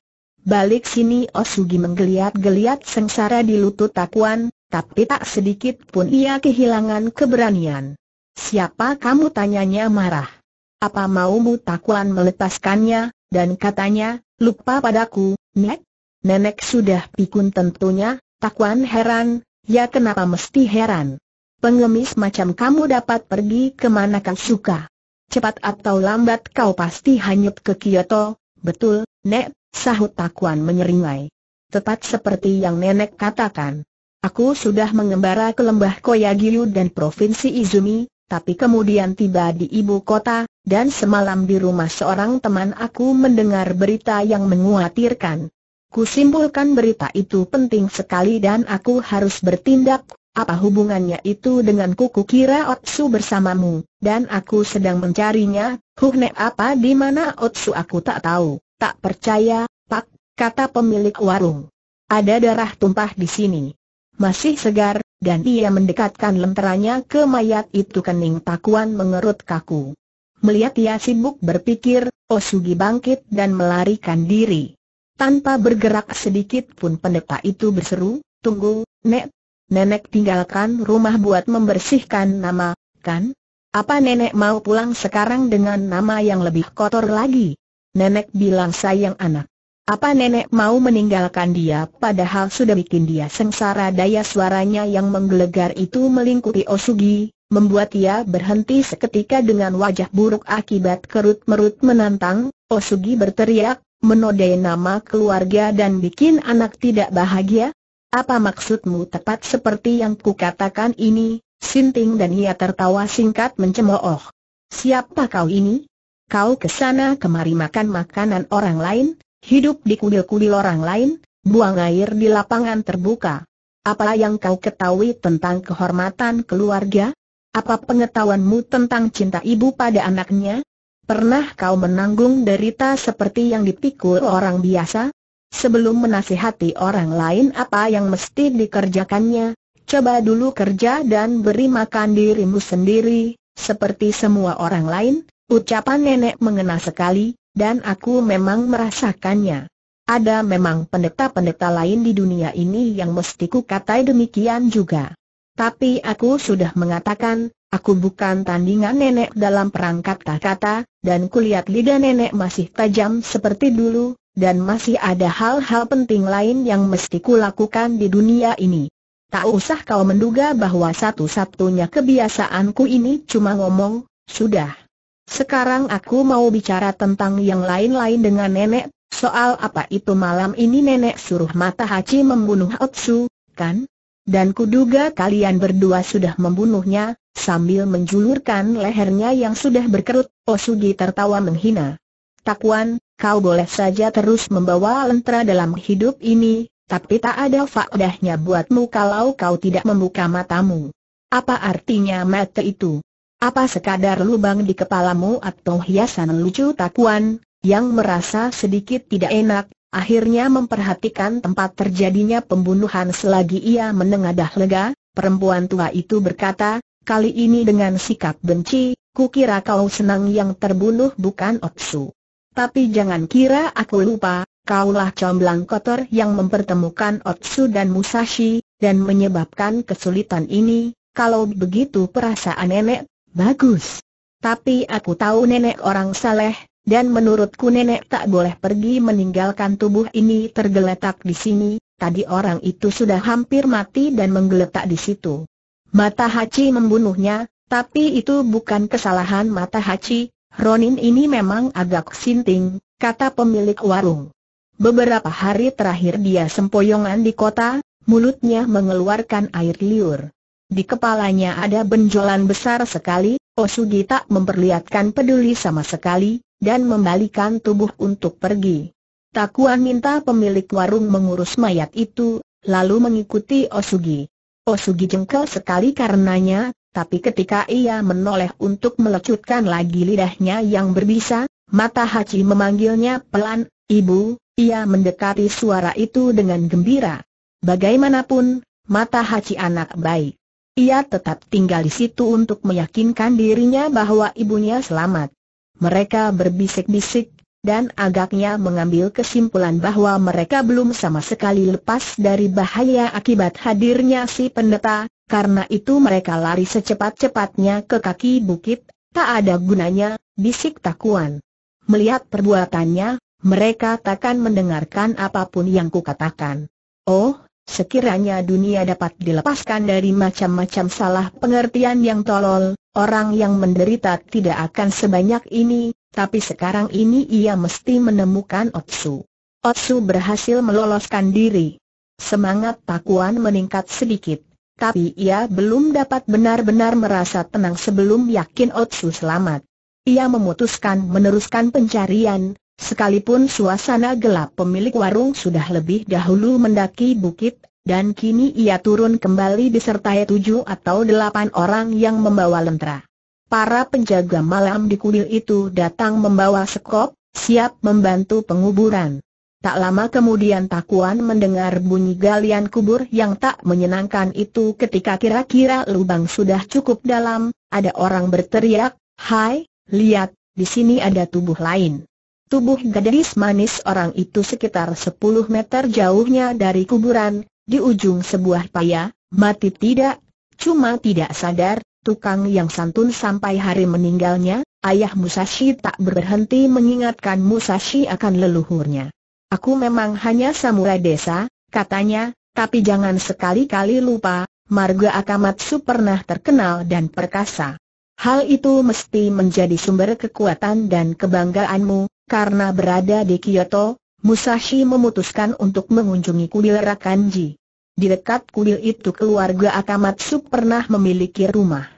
Balik sini Osugi menggeliat-geliat sengsara di lutut takuan, tapi tak sedikit pun ia kehilangan keberanian. Siapa kamu tanyanya marah. Apa maumu takuan melepaskannya, dan katanya, lupa padaku, Nek? Nenek sudah pikun tentunya, takuan heran, ya kenapa mesti heran? Pengemis macam kamu dapat pergi kemana kau suka. Cepat atau lambat kau pasti hanyut ke Kyoto, betul, Nek, Sahut Takuan menyeringai. Tepat seperti yang nenek katakan. Aku sudah mengembara ke lembah Koyagiyu dan Provinsi Izumi, tapi kemudian tiba di ibu kota, dan semalam di rumah seorang teman aku mendengar berita yang menguatirkan. Kusimpulkan berita itu penting sekali dan aku harus bertindak, apa hubungannya itu dengan kuku kira Otsu bersamamu, dan aku sedang mencarinya, huh apa di mana Otsu aku tak tahu tak percaya, pak, kata pemilik warung. Ada darah tumpah di sini. Masih segar, dan ia mendekatkan lenteranya ke mayat itu kening pakuan mengerut kaku. Melihat ia sibuk berpikir, Osugi bangkit dan melarikan diri. Tanpa bergerak sedikit pun pendeta itu berseru, tunggu, Nek. Nenek tinggalkan rumah buat membersihkan nama, kan? Apa nenek mau pulang sekarang dengan nama yang lebih kotor lagi? Nenek bilang sayang anak. Apa nenek mau meninggalkan dia padahal sudah bikin dia sengsara daya suaranya yang menggelegar itu melingkupi Osugi, membuat ia berhenti seketika dengan wajah buruk akibat kerut-merut menantang, Osugi berteriak, menodai nama keluarga dan bikin anak tidak bahagia? Apa maksudmu tepat seperti yang kukatakan ini? Sinting dan ia tertawa singkat mencemooh. Siapa kau ini? kau ke sana kemari makan makanan orang lain, hidup di kuil-kuil orang lain, buang air di lapangan terbuka. Apa yang kau ketahui tentang kehormatan keluarga? Apa pengetahuanmu tentang cinta ibu pada anaknya? Pernah kau menanggung derita seperti yang dipikul orang biasa? Sebelum menasihati orang lain apa yang mesti dikerjakannya, coba dulu kerja dan beri makan dirimu sendiri, seperti semua orang lain, Ucapan nenek mengena sekali, dan aku memang merasakannya. Ada memang pendeta-pendeta lain di dunia ini yang mesti katai demikian juga. Tapi aku sudah mengatakan, aku bukan tandingan nenek dalam perang kata-kata, dan kulihat lidah nenek masih tajam seperti dulu, dan masih ada hal-hal penting lain yang mesti lakukan di dunia ini. Tak usah kau menduga bahwa satu-satunya kebiasaanku ini cuma ngomong, sudah. Sekarang aku mau bicara tentang yang lain-lain dengan nenek, soal apa itu malam ini nenek suruh Mata Haji membunuh Otsu, kan? Dan kuduga kalian berdua sudah membunuhnya, sambil menjulurkan lehernya yang sudah berkerut, Osugi tertawa menghina. Takuan, kau boleh saja terus membawa lentera dalam hidup ini, tapi tak ada faedahnya buatmu kalau kau tidak membuka matamu. Apa artinya mata itu? Apa sekadar lubang di kepalamu atau hiasan lucu takuan, yang merasa sedikit tidak enak, akhirnya memperhatikan tempat terjadinya pembunuhan selagi ia menengadah lega, perempuan tua itu berkata, kali ini dengan sikap benci, kukira kau senang yang terbunuh bukan Otsu. Tapi jangan kira aku lupa, kaulah comblang kotor yang mempertemukan Otsu dan Musashi, dan menyebabkan kesulitan ini, kalau begitu perasaan nenek Bagus. Tapi aku tahu nenek orang saleh, dan menurutku nenek tak boleh pergi meninggalkan tubuh ini tergeletak di sini, tadi orang itu sudah hampir mati dan menggeletak di situ. Mata Hachi membunuhnya, tapi itu bukan kesalahan Mata Hachi, Ronin ini memang agak sinting, kata pemilik warung. Beberapa hari terakhir dia sempoyongan di kota, mulutnya mengeluarkan air liur. Di kepalanya ada benjolan besar sekali, Osugi tak memperlihatkan peduli sama sekali, dan membalikan tubuh untuk pergi. Takuan minta pemilik warung mengurus mayat itu, lalu mengikuti Osugi. Osugi jengkel sekali karenanya, tapi ketika ia menoleh untuk melecutkan lagi lidahnya yang berbisa, mata Haji memanggilnya pelan, Ibu, ia mendekati suara itu dengan gembira. Bagaimanapun, mata Haji anak baik. Ia tetap tinggal di situ untuk meyakinkan dirinya bahwa ibunya selamat. Mereka berbisik-bisik, dan agaknya mengambil kesimpulan bahwa mereka belum sama sekali lepas dari bahaya akibat hadirnya si pendeta, karena itu mereka lari secepat-cepatnya ke kaki bukit, tak ada gunanya, bisik takuan. Melihat perbuatannya, mereka takkan mendengarkan apapun yang kukatakan. Oh, Sekiranya dunia dapat dilepaskan dari macam-macam salah pengertian yang tolol, orang yang menderita tidak akan sebanyak ini, tapi sekarang ini ia mesti menemukan Otsu. Otsu berhasil meloloskan diri. Semangat Pakuan meningkat sedikit, tapi ia belum dapat benar-benar merasa tenang sebelum yakin Otsu selamat. Ia memutuskan meneruskan pencarian, Sekalipun suasana gelap pemilik warung sudah lebih dahulu mendaki bukit, dan kini ia turun kembali disertai tujuh atau delapan orang yang membawa lentera. Para penjaga malam di kuil itu datang membawa sekop, siap membantu penguburan. Tak lama kemudian Takuan mendengar bunyi galian kubur yang tak menyenangkan itu ketika kira-kira lubang sudah cukup dalam, ada orang berteriak, Hai, lihat, di sini ada tubuh lain. Tubuh gadis manis orang itu sekitar 10 meter jauhnya dari kuburan, di ujung sebuah paya, mati tidak, cuma tidak sadar, tukang yang santun sampai hari meninggalnya, ayah Musashi tak berhenti mengingatkan Musashi akan leluhurnya. Aku memang hanya samurai desa, katanya, tapi jangan sekali-kali lupa, marga Akamatsu pernah terkenal dan perkasa. Hal itu mesti menjadi sumber kekuatan dan kebanggaanmu, karena berada di Kyoto, Musashi memutuskan untuk mengunjungi kuil Rakanji. Di dekat kuil itu keluarga Akamatsu pernah memiliki rumah.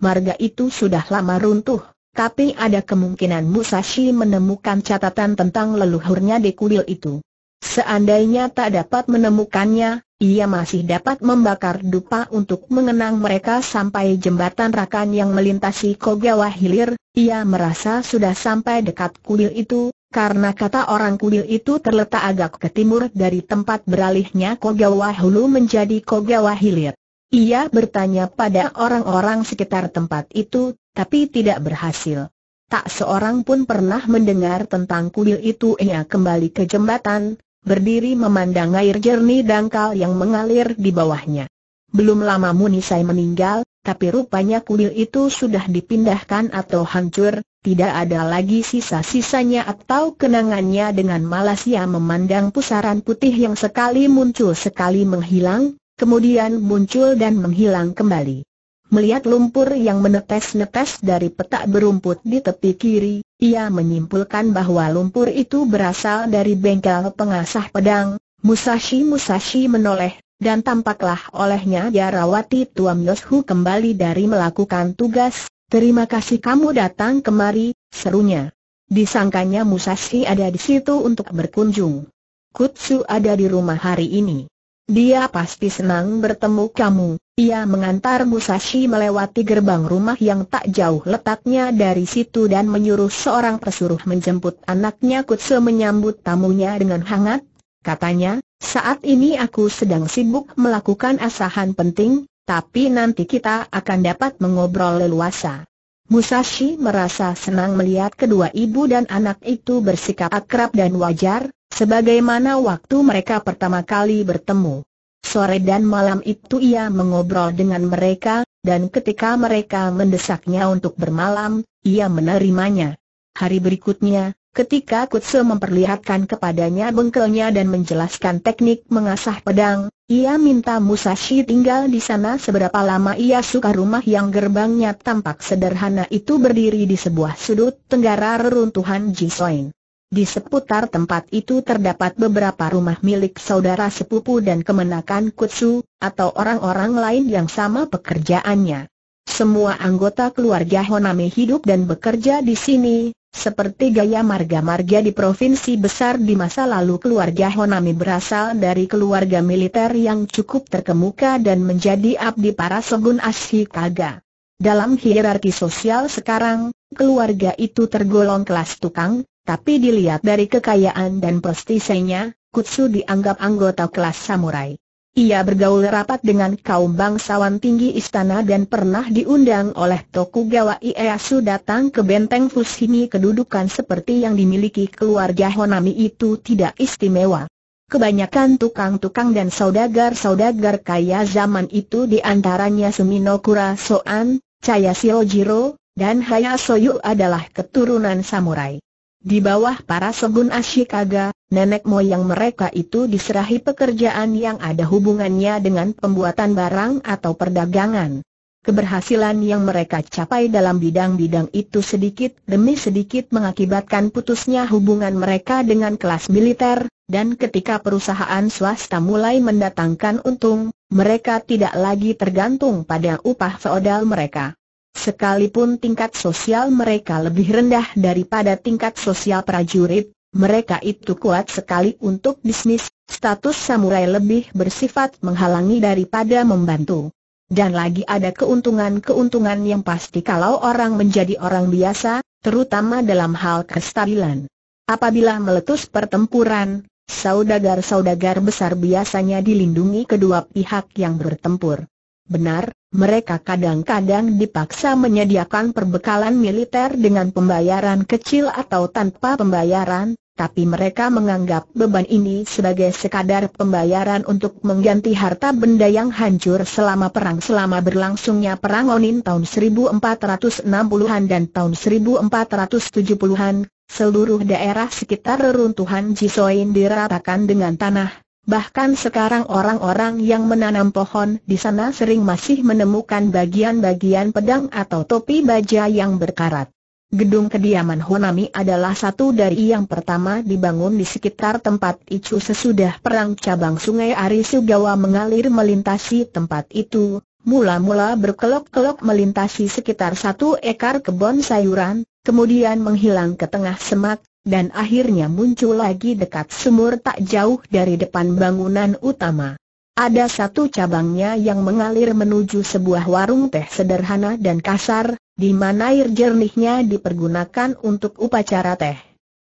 Marga itu sudah lama runtuh, tapi ada kemungkinan Musashi menemukan catatan tentang leluhurnya di kuil itu. Seandainya tak dapat menemukannya, ia masih dapat membakar dupa untuk mengenang mereka sampai jembatan rakan yang melintasi Kogawa Hilir, ia merasa sudah sampai dekat kuil itu, karena kata orang kuil itu terletak agak ke timur dari tempat beralihnya Kogawa Hulu menjadi Kogawa Hilir. Ia bertanya pada orang-orang sekitar tempat itu, tapi tidak berhasil. Tak seorang pun pernah mendengar tentang kuil itu ia kembali ke jembatan, berdiri memandang air jernih dangkal yang mengalir di bawahnya. Belum lama Munisai meninggal, tapi rupanya kuil itu sudah dipindahkan atau hancur, tidak ada lagi sisa-sisanya atau kenangannya dengan Malaysia memandang pusaran putih yang sekali muncul sekali menghilang, kemudian muncul dan menghilang kembali. Melihat lumpur yang menetes-netes dari petak berumput di tepi kiri, ia menyimpulkan bahwa lumpur itu berasal dari bengkel pengasah pedang, Musashi Musashi menoleh, dan tampaklah olehnya Jarawati Tuam Yoshu kembali dari melakukan tugas, terima kasih kamu datang kemari, serunya. Disangkanya Musashi ada di situ untuk berkunjung. Kutsu ada di rumah hari ini. Dia pasti senang bertemu kamu. Ia mengantar Musashi melewati gerbang rumah yang tak jauh letaknya dari situ dan menyuruh seorang pesuruh menjemput anaknya Kutsu menyambut tamunya dengan hangat. Katanya, saat ini aku sedang sibuk melakukan asahan penting, tapi nanti kita akan dapat mengobrol leluasa. Musashi merasa senang melihat kedua ibu dan anak itu bersikap akrab dan wajar, sebagaimana waktu mereka pertama kali bertemu. Sore dan malam itu ia mengobrol dengan mereka, dan ketika mereka mendesaknya untuk bermalam, ia menerimanya. Hari berikutnya, Ketika Kutsu memperlihatkan kepadanya bengkelnya dan menjelaskan teknik mengasah pedang, ia minta Musashi tinggal di sana seberapa lama ia suka rumah yang gerbangnya tampak sederhana itu berdiri di sebuah sudut tenggara reruntuhan Jisoin. Di seputar tempat itu terdapat beberapa rumah milik saudara sepupu dan kemenakan Kutsu, atau orang-orang lain yang sama pekerjaannya. Semua anggota keluarga Honami hidup dan bekerja di sini, seperti gaya marga-marga di provinsi besar di masa lalu keluarga Honami berasal dari keluarga militer yang cukup terkemuka dan menjadi abdi para Shogun Ashikaga. Dalam hierarki sosial sekarang, keluarga itu tergolong kelas tukang, tapi dilihat dari kekayaan dan prestisenya, Kutsu dianggap anggota kelas samurai. Ia bergaul rapat dengan kaum bangsawan tinggi istana dan pernah diundang oleh Tokugawa Ieyasu datang ke benteng Fushimi kedudukan seperti yang dimiliki keluarga Honami itu tidak istimewa. Kebanyakan tukang-tukang dan saudagar-saudagar kaya zaman itu diantaranya Sumino Kura Soan, Chaya Shiojiro, dan Hayasoyu adalah keturunan samurai. Di bawah para segun Ashikaga, nenek moyang mereka itu diserahi pekerjaan yang ada hubungannya dengan pembuatan barang atau perdagangan. Keberhasilan yang mereka capai dalam bidang-bidang itu sedikit demi sedikit mengakibatkan putusnya hubungan mereka dengan kelas militer, dan ketika perusahaan swasta mulai mendatangkan untung, mereka tidak lagi tergantung pada upah feodal mereka. Sekalipun tingkat sosial mereka lebih rendah daripada tingkat sosial prajurit, mereka itu kuat sekali untuk bisnis, status samurai lebih bersifat menghalangi daripada membantu. Dan lagi ada keuntungan-keuntungan yang pasti kalau orang menjadi orang biasa, terutama dalam hal kestabilan. Apabila meletus pertempuran, saudagar-saudagar besar biasanya dilindungi kedua pihak yang bertempur. Benar, mereka kadang-kadang dipaksa menyediakan perbekalan militer dengan pembayaran kecil atau tanpa pembayaran, tapi mereka menganggap beban ini sebagai sekadar pembayaran untuk mengganti harta benda yang hancur selama perang selama berlangsungnya Perang Onin tahun 1460-an dan tahun 1470-an, seluruh daerah sekitar reruntuhan Jisoin diratakan dengan tanah, Bahkan sekarang orang-orang yang menanam pohon di sana sering masih menemukan bagian-bagian pedang atau topi baja yang berkarat. Gedung kediaman Honami adalah satu dari yang pertama dibangun di sekitar tempat itu sesudah perang cabang sungai Arisugawa mengalir melintasi tempat itu, mula-mula berkelok-kelok melintasi sekitar satu ekar kebun sayuran, kemudian menghilang ke tengah semak, dan akhirnya muncul lagi dekat sumur tak jauh dari depan bangunan utama. Ada satu cabangnya yang mengalir menuju sebuah warung teh sederhana dan kasar, di mana air jernihnya dipergunakan untuk upacara teh.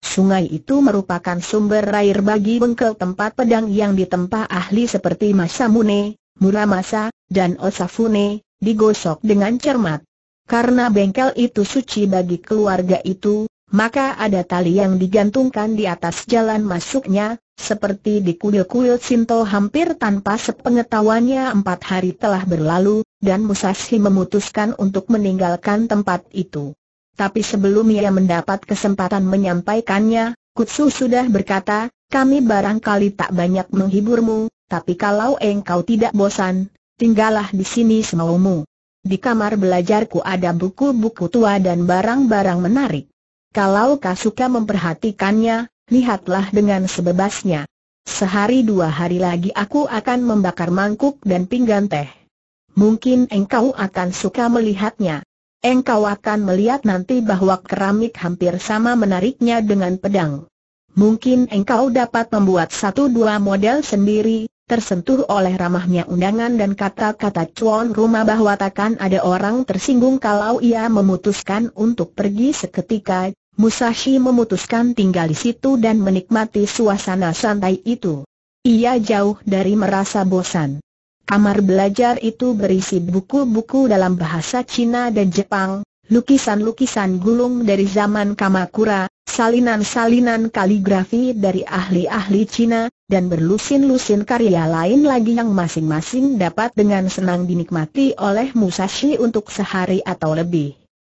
Sungai itu merupakan sumber air bagi bengkel tempat pedang yang ditempa ahli seperti Masamune, Muramasa, dan Osafune, digosok dengan cermat. Karena bengkel itu suci bagi keluarga itu, maka ada tali yang digantungkan di atas jalan masuknya, seperti di kuil-kuil Sinto hampir tanpa sepengetahuannya empat hari telah berlalu, dan Musashi memutuskan untuk meninggalkan tempat itu. Tapi sebelum ia mendapat kesempatan menyampaikannya, Kutsu sudah berkata, kami barangkali tak banyak menghiburmu, tapi kalau engkau tidak bosan, tinggallah di sini semaumu. Di kamar belajarku ada buku-buku tua dan barang-barang menarik. Kalau kau suka memperhatikannya, lihatlah dengan sebebasnya. Sehari dua hari lagi aku akan membakar mangkuk dan pinggan teh. Mungkin engkau akan suka melihatnya. Engkau akan melihat nanti bahwa keramik hampir sama menariknya dengan pedang. Mungkin engkau dapat membuat satu dua model sendiri, tersentuh oleh ramahnya undangan dan kata-kata cuan rumah bahwa takkan ada orang tersinggung kalau ia memutuskan untuk pergi seketika, Musashi memutuskan tinggal di situ dan menikmati suasana santai itu. Ia jauh dari merasa bosan. Kamar belajar itu berisi buku-buku dalam bahasa Cina dan Jepang, lukisan-lukisan gulung dari zaman Kamakura, salinan-salinan kaligrafi dari ahli-ahli Cina, dan berlusin-lusin karya lain lagi yang masing-masing dapat dengan senang dinikmati oleh Musashi untuk sehari atau lebih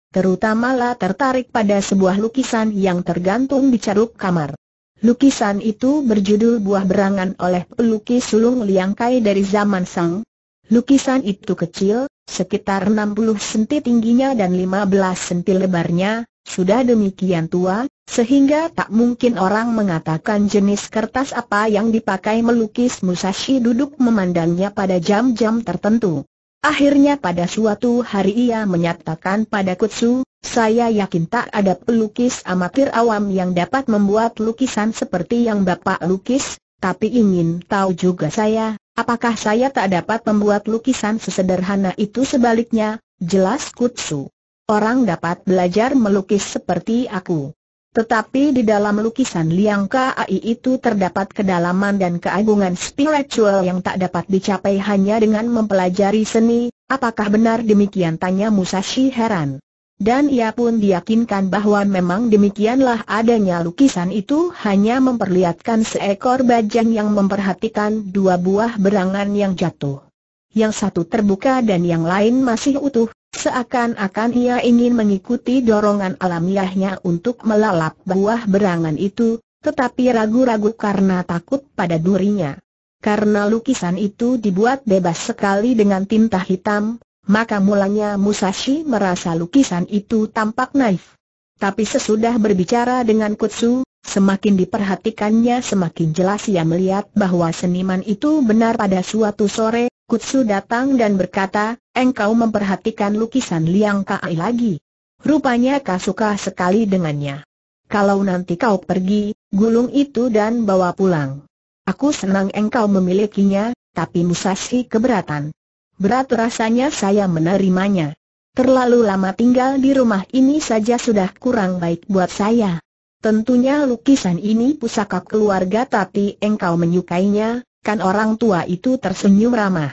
terutamalah tertarik pada sebuah lukisan yang tergantung di caruk kamar. Lukisan itu berjudul Buah Berangan oleh pelukis sulung Liang Kai dari zaman Sang. Lukisan itu kecil, sekitar 60 cm tingginya dan 15 cm lebarnya, sudah demikian tua, sehingga tak mungkin orang mengatakan jenis kertas apa yang dipakai melukis Musashi duduk memandangnya pada jam-jam tertentu. Akhirnya pada suatu hari ia menyatakan pada Kutsu, saya yakin tak ada pelukis amatir awam yang dapat membuat lukisan seperti yang Bapak lukis, tapi ingin tahu juga saya, apakah saya tak dapat membuat lukisan sesederhana itu sebaliknya, jelas Kutsu. Orang dapat belajar melukis seperti aku. Tetapi di dalam lukisan Liang Kai itu terdapat kedalaman dan keagungan spiritual yang tak dapat dicapai hanya dengan mempelajari seni, apakah benar demikian tanya Musashi heran. Dan ia pun diyakinkan bahwa memang demikianlah adanya lukisan itu hanya memperlihatkan seekor bajang yang memperhatikan dua buah berangan yang jatuh. Yang satu terbuka dan yang lain masih utuh, Seakan-akan ia ingin mengikuti dorongan alamiahnya untuk melalap buah berangan itu, tetapi ragu-ragu karena takut pada durinya. Karena lukisan itu dibuat bebas sekali dengan tinta hitam, maka mulanya Musashi merasa lukisan itu tampak naif. Tapi sesudah berbicara dengan Kutsu, Semakin diperhatikannya semakin jelas ia melihat bahwa seniman itu benar pada suatu sore, Kutsu datang dan berkata, engkau memperhatikan lukisan Liang Kai lagi. Rupanya kau suka sekali dengannya. Kalau nanti kau pergi, gulung itu dan bawa pulang. Aku senang engkau memilikinya, tapi Musashi keberatan. Berat rasanya saya menerimanya. Terlalu lama tinggal di rumah ini saja sudah kurang baik buat saya. Tentunya lukisan ini pusaka keluarga tapi engkau menyukainya, kan orang tua itu tersenyum ramah.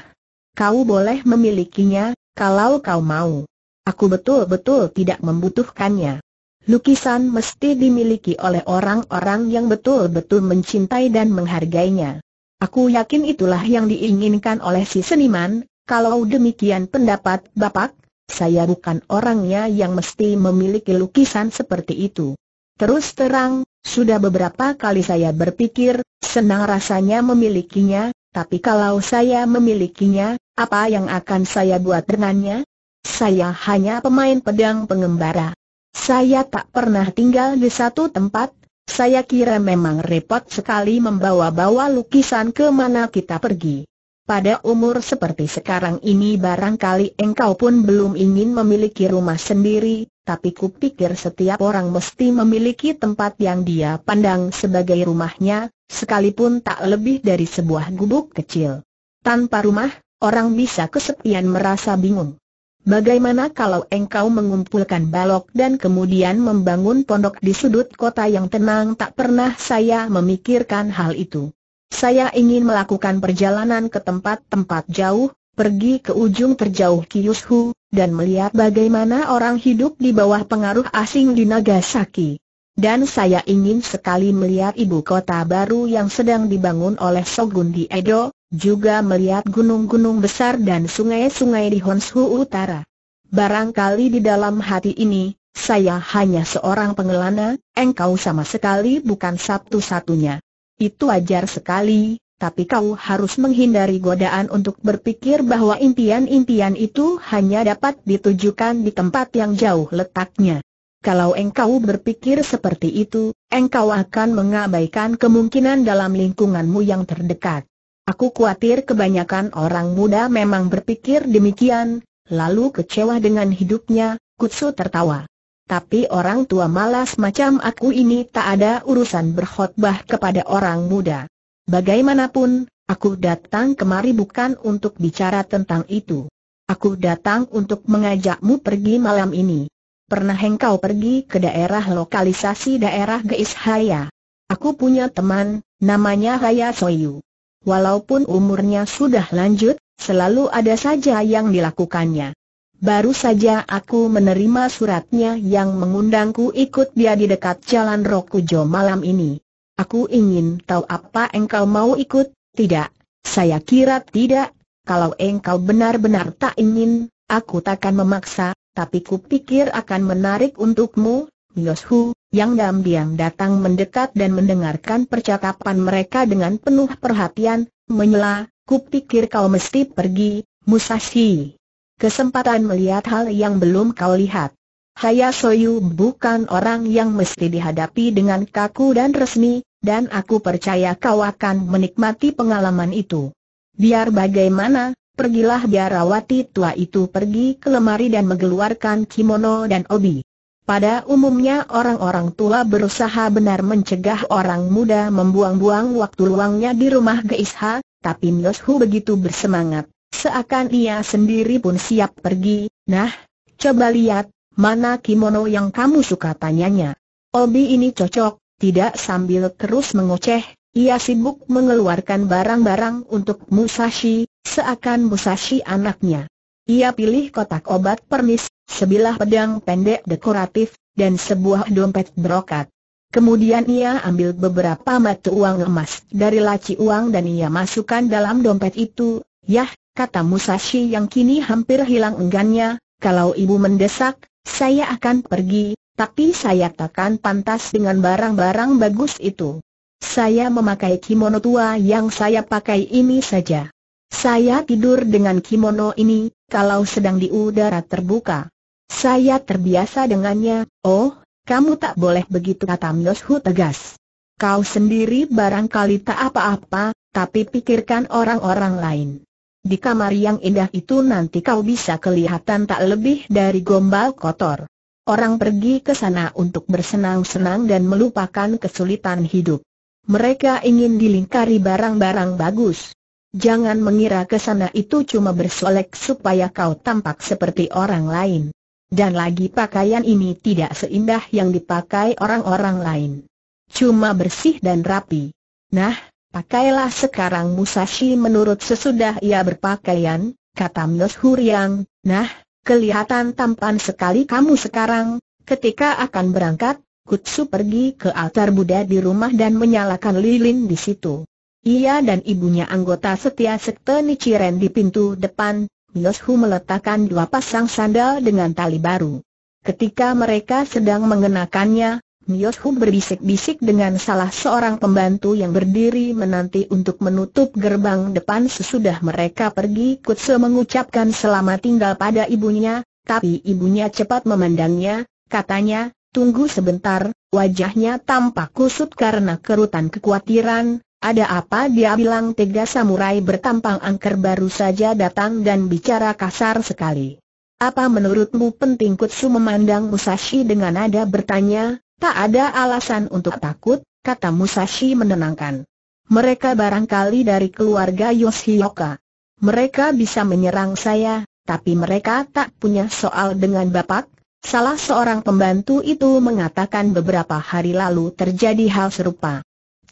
Kau boleh memilikinya, kalau kau mau. Aku betul-betul tidak membutuhkannya. Lukisan mesti dimiliki oleh orang-orang yang betul-betul mencintai dan menghargainya. Aku yakin itulah yang diinginkan oleh si seniman, kalau demikian pendapat Bapak, saya bukan orangnya yang mesti memiliki lukisan seperti itu. Terus terang, sudah beberapa kali saya berpikir, senang rasanya memilikinya, tapi kalau saya memilikinya, apa yang akan saya buat dengannya? Saya hanya pemain pedang pengembara. Saya tak pernah tinggal di satu tempat, saya kira memang repot sekali membawa-bawa lukisan ke mana kita pergi. Pada umur seperti sekarang ini barangkali engkau pun belum ingin memiliki rumah sendiri, tapi kupikir setiap orang mesti memiliki tempat yang dia pandang sebagai rumahnya, sekalipun tak lebih dari sebuah gubuk kecil. Tanpa rumah, orang bisa kesepian merasa bingung. Bagaimana kalau engkau mengumpulkan balok dan kemudian membangun pondok di sudut kota yang tenang tak pernah saya memikirkan hal itu. Saya ingin melakukan perjalanan ke tempat-tempat jauh, pergi ke ujung terjauh Kyushu, dan melihat bagaimana orang hidup di bawah pengaruh asing di Nagasaki. Dan saya ingin sekali melihat ibu kota baru yang sedang dibangun oleh Shogun di Edo, juga melihat gunung-gunung besar dan sungai-sungai di Honshu Utara. Barangkali di dalam hati ini, saya hanya seorang pengelana, engkau sama sekali bukan satu-satunya. Itu ajar sekali, tapi kau harus menghindari godaan untuk berpikir bahwa impian-impian itu hanya dapat ditujukan di tempat yang jauh letaknya. Kalau engkau berpikir seperti itu, engkau akan mengabaikan kemungkinan dalam lingkunganmu yang terdekat. Aku khawatir kebanyakan orang muda memang berpikir demikian, lalu kecewa dengan hidupnya, Kutsu tertawa. Tapi orang tua malas macam aku ini tak ada urusan berkhutbah kepada orang muda. Bagaimanapun, aku datang kemari bukan untuk bicara tentang itu. Aku datang untuk mengajakmu pergi malam ini. Pernah engkau pergi ke daerah lokalisasi daerah Geis Haya. Aku punya teman, namanya Haya Soyu. Walaupun umurnya sudah lanjut, selalu ada saja yang dilakukannya. Baru saja aku menerima suratnya yang mengundangku ikut dia di dekat Jalan Rokujo malam ini. Aku ingin tahu apa engkau mau ikut, tidak, saya kira tidak, kalau engkau benar-benar tak ingin, aku takkan memaksa, tapi kupikir akan menarik untukmu, Yoshu, yang diam-diam datang mendekat dan mendengarkan percakapan mereka dengan penuh perhatian, menyela, kupikir kau mesti pergi, Musashi. Kesempatan melihat hal yang belum kau lihat. Hayasoyu bukan orang yang mesti dihadapi dengan kaku dan resmi, dan aku percaya kau akan menikmati pengalaman itu. Biar bagaimana, pergilah biarawati tua itu pergi ke lemari dan mengeluarkan kimono dan obi. Pada umumnya orang-orang tua berusaha benar mencegah orang muda membuang-buang waktu luangnya di rumah Geisha, tapi Myoshu begitu bersemangat, seakan ia sendiri pun siap pergi, nah, coba lihat, Mana kimono yang kamu suka tanyanya? Obi ini cocok, tidak sambil terus mengoceh, ia sibuk mengeluarkan barang-barang untuk Musashi, seakan Musashi anaknya. Ia pilih kotak obat permis, sebilah pedang pendek dekoratif, dan sebuah dompet brokat. Kemudian ia ambil beberapa mata uang emas dari laci uang dan ia masukkan dalam dompet itu. Yah, kata Musashi yang kini hampir hilang enggannya, kalau ibu mendesak, saya akan pergi, tapi saya takkan pantas dengan barang-barang bagus itu. Saya memakai kimono tua yang saya pakai ini saja. Saya tidur dengan kimono ini, kalau sedang di udara terbuka. Saya terbiasa dengannya, oh, kamu tak boleh begitu kata Myoshu tegas. Kau sendiri barangkali tak apa-apa, tapi pikirkan orang-orang lain. Di kamar yang indah itu nanti kau bisa kelihatan tak lebih dari gombal kotor. Orang pergi ke sana untuk bersenang-senang dan melupakan kesulitan hidup. Mereka ingin dilingkari barang-barang bagus. Jangan mengira ke sana itu cuma bersolek supaya kau tampak seperti orang lain. Dan lagi pakaian ini tidak seindah yang dipakai orang-orang lain. Cuma bersih dan rapi. Nah, Pakailah sekarang Musashi menurut sesudah ia berpakaian, kata Mios Huryang, nah, kelihatan tampan sekali kamu sekarang, ketika akan berangkat, Kutsu pergi ke altar Buddha di rumah dan menyalakan lilin di situ. Ia dan ibunya anggota setia sekte Nichiren di pintu depan, Mios Hu meletakkan dua pasang sandal dengan tali baru. Ketika mereka sedang mengenakannya, Hu berbisik-bisik dengan salah seorang pembantu yang berdiri menanti untuk menutup gerbang depan sesudah mereka pergi Kutse mengucapkan selamat tinggal pada ibunya, tapi ibunya cepat memandangnya, katanya, tunggu sebentar, wajahnya tampak kusut karena kerutan kekhawatiran, ada apa dia bilang tega samurai bertampang angker baru saja datang dan bicara kasar sekali. Apa menurutmu penting Kutsu memandang Musashi dengan nada bertanya, Tak ada alasan untuk takut, kata Musashi menenangkan. Mereka barangkali dari keluarga Yoshioka. Mereka bisa menyerang saya, tapi mereka tak punya soal dengan Bapak. Salah seorang pembantu itu mengatakan beberapa hari lalu terjadi hal serupa.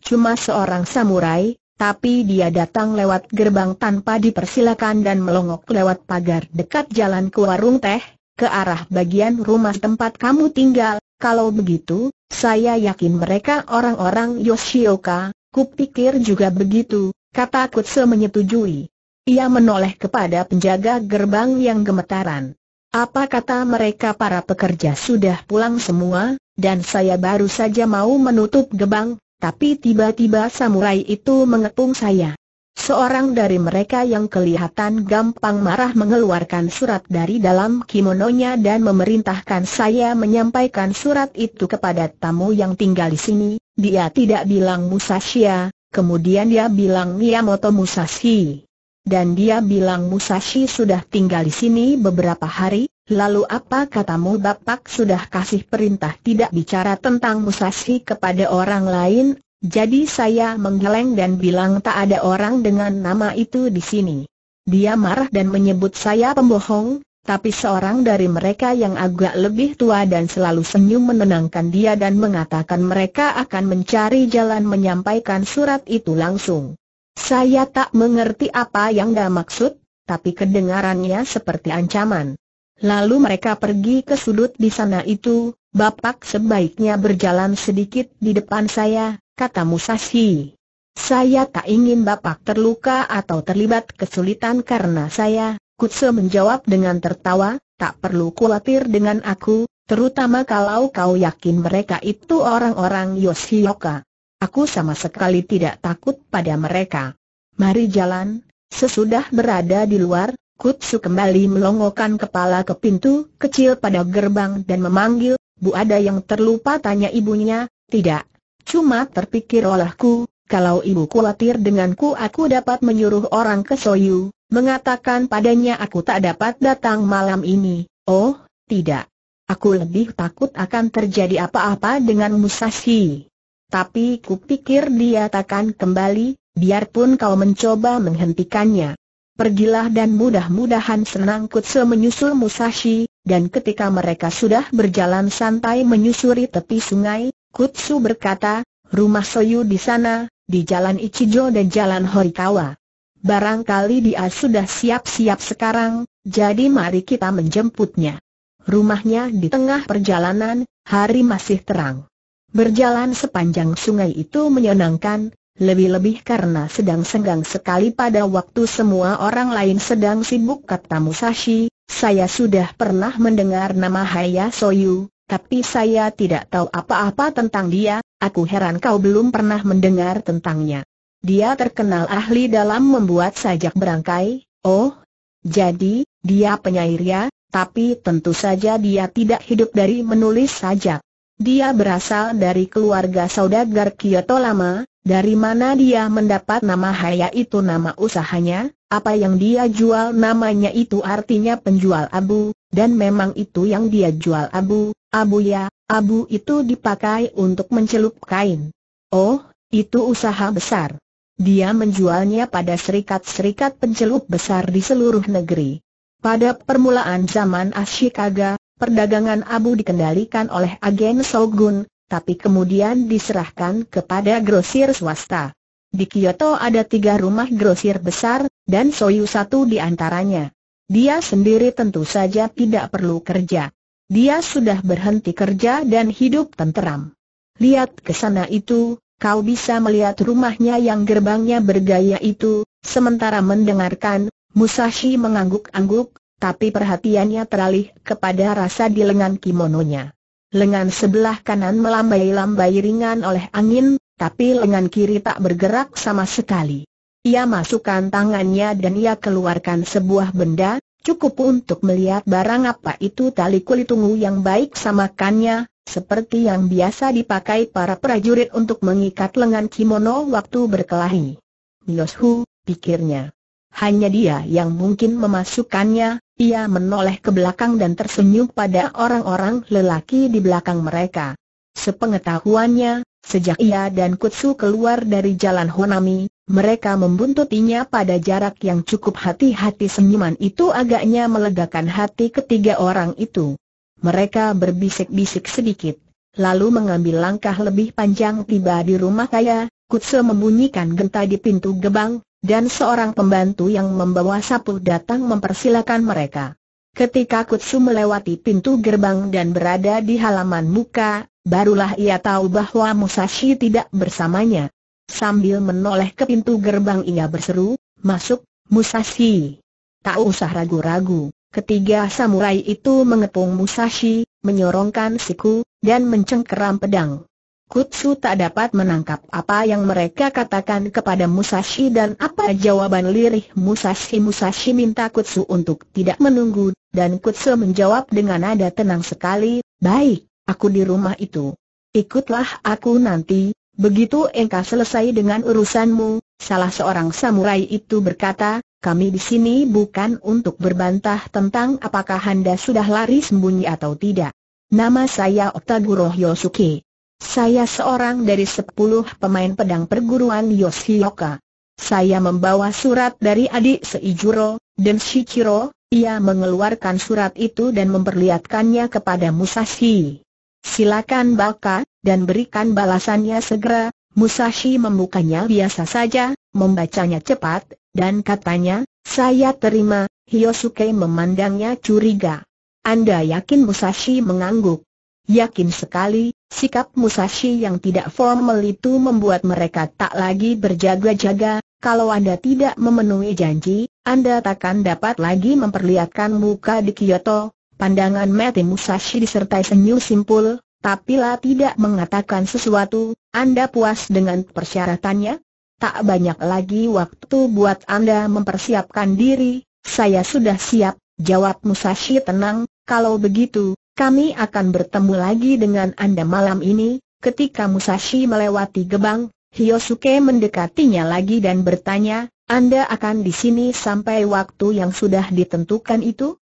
Cuma seorang samurai, tapi dia datang lewat gerbang tanpa dipersilakan dan melongok lewat pagar dekat jalan ke warung teh, ke arah bagian rumah tempat kamu tinggal, kalau begitu, saya yakin mereka orang-orang Yoshioka, kupikir juga begitu, kata Kutse menyetujui. Ia menoleh kepada penjaga gerbang yang gemetaran. Apa kata mereka para pekerja sudah pulang semua, dan saya baru saja mau menutup gerbang, tapi tiba-tiba samurai itu mengepung saya. Seorang dari mereka yang kelihatan gampang marah mengeluarkan surat dari dalam kimononya dan memerintahkan saya menyampaikan surat itu kepada tamu yang tinggal di sini. Dia tidak bilang Musashi. kemudian dia bilang Miyamoto Musashi. Dan dia bilang Musashi sudah tinggal di sini beberapa hari, lalu apa katamu Bapak sudah kasih perintah tidak bicara tentang Musashi kepada orang lain jadi saya menggeleng dan bilang tak ada orang dengan nama itu di sini. Dia marah dan menyebut saya pembohong, tapi seorang dari mereka yang agak lebih tua dan selalu senyum menenangkan dia dan mengatakan mereka akan mencari jalan menyampaikan surat itu langsung. Saya tak mengerti apa yang dia maksud, tapi kedengarannya seperti ancaman. Lalu mereka pergi ke sudut di sana itu, Bapak sebaiknya berjalan sedikit di depan saya, kata Musashi. Saya tak ingin Bapak terluka atau terlibat kesulitan karena saya, Kutsu menjawab dengan tertawa, tak perlu khawatir dengan aku, terutama kalau kau yakin mereka itu orang-orang Yoshioka. Aku sama sekali tidak takut pada mereka. Mari jalan, sesudah berada di luar, Kutsu kembali melongokkan kepala ke pintu kecil pada gerbang dan memanggil, Bu ada yang terlupa tanya ibunya, tidak, Cuma terpikir olehku, kalau ibu khawatir denganku aku dapat menyuruh orang ke Soyu, mengatakan padanya aku tak dapat datang malam ini. Oh, tidak. Aku lebih takut akan terjadi apa-apa dengan Musashi. Tapi kupikir dia takkan kembali, biarpun kau mencoba menghentikannya. Pergilah dan mudah-mudahan senang Kutse menyusul Musashi, dan ketika mereka sudah berjalan santai menyusuri tepi sungai, Kutsu berkata, rumah Soyu di sana, di Jalan Ichijo dan Jalan Horikawa. Barangkali dia sudah siap-siap sekarang, jadi mari kita menjemputnya. Rumahnya di tengah perjalanan, hari masih terang. Berjalan sepanjang sungai itu menyenangkan, lebih-lebih karena sedang senggang sekali pada waktu semua orang lain sedang sibuk kata Musashi, saya sudah pernah mendengar nama Haya Soyu, tapi saya tidak tahu apa-apa tentang dia, aku heran kau belum pernah mendengar tentangnya. Dia terkenal ahli dalam membuat sajak berangkai, oh, jadi, dia penyair ya, tapi tentu saja dia tidak hidup dari menulis sajak. Dia berasal dari keluarga saudagar Kyoto lama, dari mana dia mendapat nama Haya itu nama usahanya, apa yang dia jual namanya itu artinya penjual abu, dan memang itu yang dia jual abu, abu ya, abu itu dipakai untuk mencelup kain. Oh, itu usaha besar. Dia menjualnya pada serikat-serikat pencelup besar di seluruh negeri. Pada permulaan zaman Ashikaga, perdagangan abu dikendalikan oleh agen Shogun, tapi kemudian diserahkan kepada grosir swasta. Di Kyoto ada tiga rumah grosir besar, dan Soyu satu di antaranya. Dia sendiri tentu saja tidak perlu kerja. Dia sudah berhenti kerja dan hidup tenteram. Lihat ke sana itu, kau bisa melihat rumahnya yang gerbangnya bergaya itu, sementara mendengarkan, Musashi mengangguk-angguk, tapi perhatiannya teralih kepada rasa di lengan kimononya. Lengan sebelah kanan melambai-lambai ringan oleh angin, tapi lengan kiri tak bergerak sama sekali. Ia masukkan tangannya dan ia keluarkan sebuah benda, cukup untuk melihat barang apa itu tali kulit ungu yang baik samakannya, seperti yang biasa dipakai para prajurit untuk mengikat lengan kimono waktu berkelahi. Mioshu, pikirnya. Hanya dia yang mungkin memasukkannya, ia menoleh ke belakang dan tersenyum pada orang-orang lelaki di belakang mereka. Sepengetahuannya, Sejak ia dan Kutsu keluar dari jalan Honami, mereka membuntutinya pada jarak yang cukup hati-hati senyuman itu agaknya melegakan hati ketiga orang itu. Mereka berbisik-bisik sedikit, lalu mengambil langkah lebih panjang tiba di rumah kaya, Kutsu membunyikan genta di pintu gebang, dan seorang pembantu yang membawa sapu datang mempersilakan mereka. Ketika Kutsu melewati pintu gerbang dan berada di halaman muka, Barulah ia tahu bahwa Musashi tidak bersamanya. Sambil menoleh ke pintu gerbang ia berseru, masuk, Musashi. Tak usah ragu-ragu, ketiga samurai itu mengepung Musashi, menyorongkan siku, dan mencengkeram pedang. Kutsu tak dapat menangkap apa yang mereka katakan kepada Musashi dan apa jawaban lirih Musashi. Musashi minta Kutsu untuk tidak menunggu, dan Kutsu menjawab dengan nada tenang sekali, baik. Aku di rumah itu. Ikutlah aku nanti, begitu engkau selesai dengan urusanmu, salah seorang samurai itu berkata, kami di sini bukan untuk berbantah tentang apakah Anda sudah lari sembunyi atau tidak. Nama saya Otaguro Yosuke. Saya seorang dari sepuluh pemain pedang perguruan Yoshioka. Saya membawa surat dari adik Seijuro, dan Shichiro, ia mengeluarkan surat itu dan memperlihatkannya kepada Musashi. Silakan Baka, dan berikan balasannya segera, Musashi membukanya biasa saja, membacanya cepat, dan katanya, saya terima, Hyosuke memandangnya curiga. Anda yakin Musashi mengangguk? Yakin sekali, sikap Musashi yang tidak formal itu membuat mereka tak lagi berjaga-jaga, kalau Anda tidak memenuhi janji, Anda takkan dapat lagi memperlihatkan muka di Kyoto, Pandangan Mati Musashi disertai senyum simpul, tapi lah tidak mengatakan sesuatu, Anda puas dengan persyaratannya? Tak banyak lagi waktu buat Anda mempersiapkan diri, saya sudah siap, jawab Musashi tenang, kalau begitu, kami akan bertemu lagi dengan Anda malam ini, ketika Musashi melewati gebang, Hyosuke mendekatinya lagi dan bertanya, Anda akan di sini sampai waktu yang sudah ditentukan itu?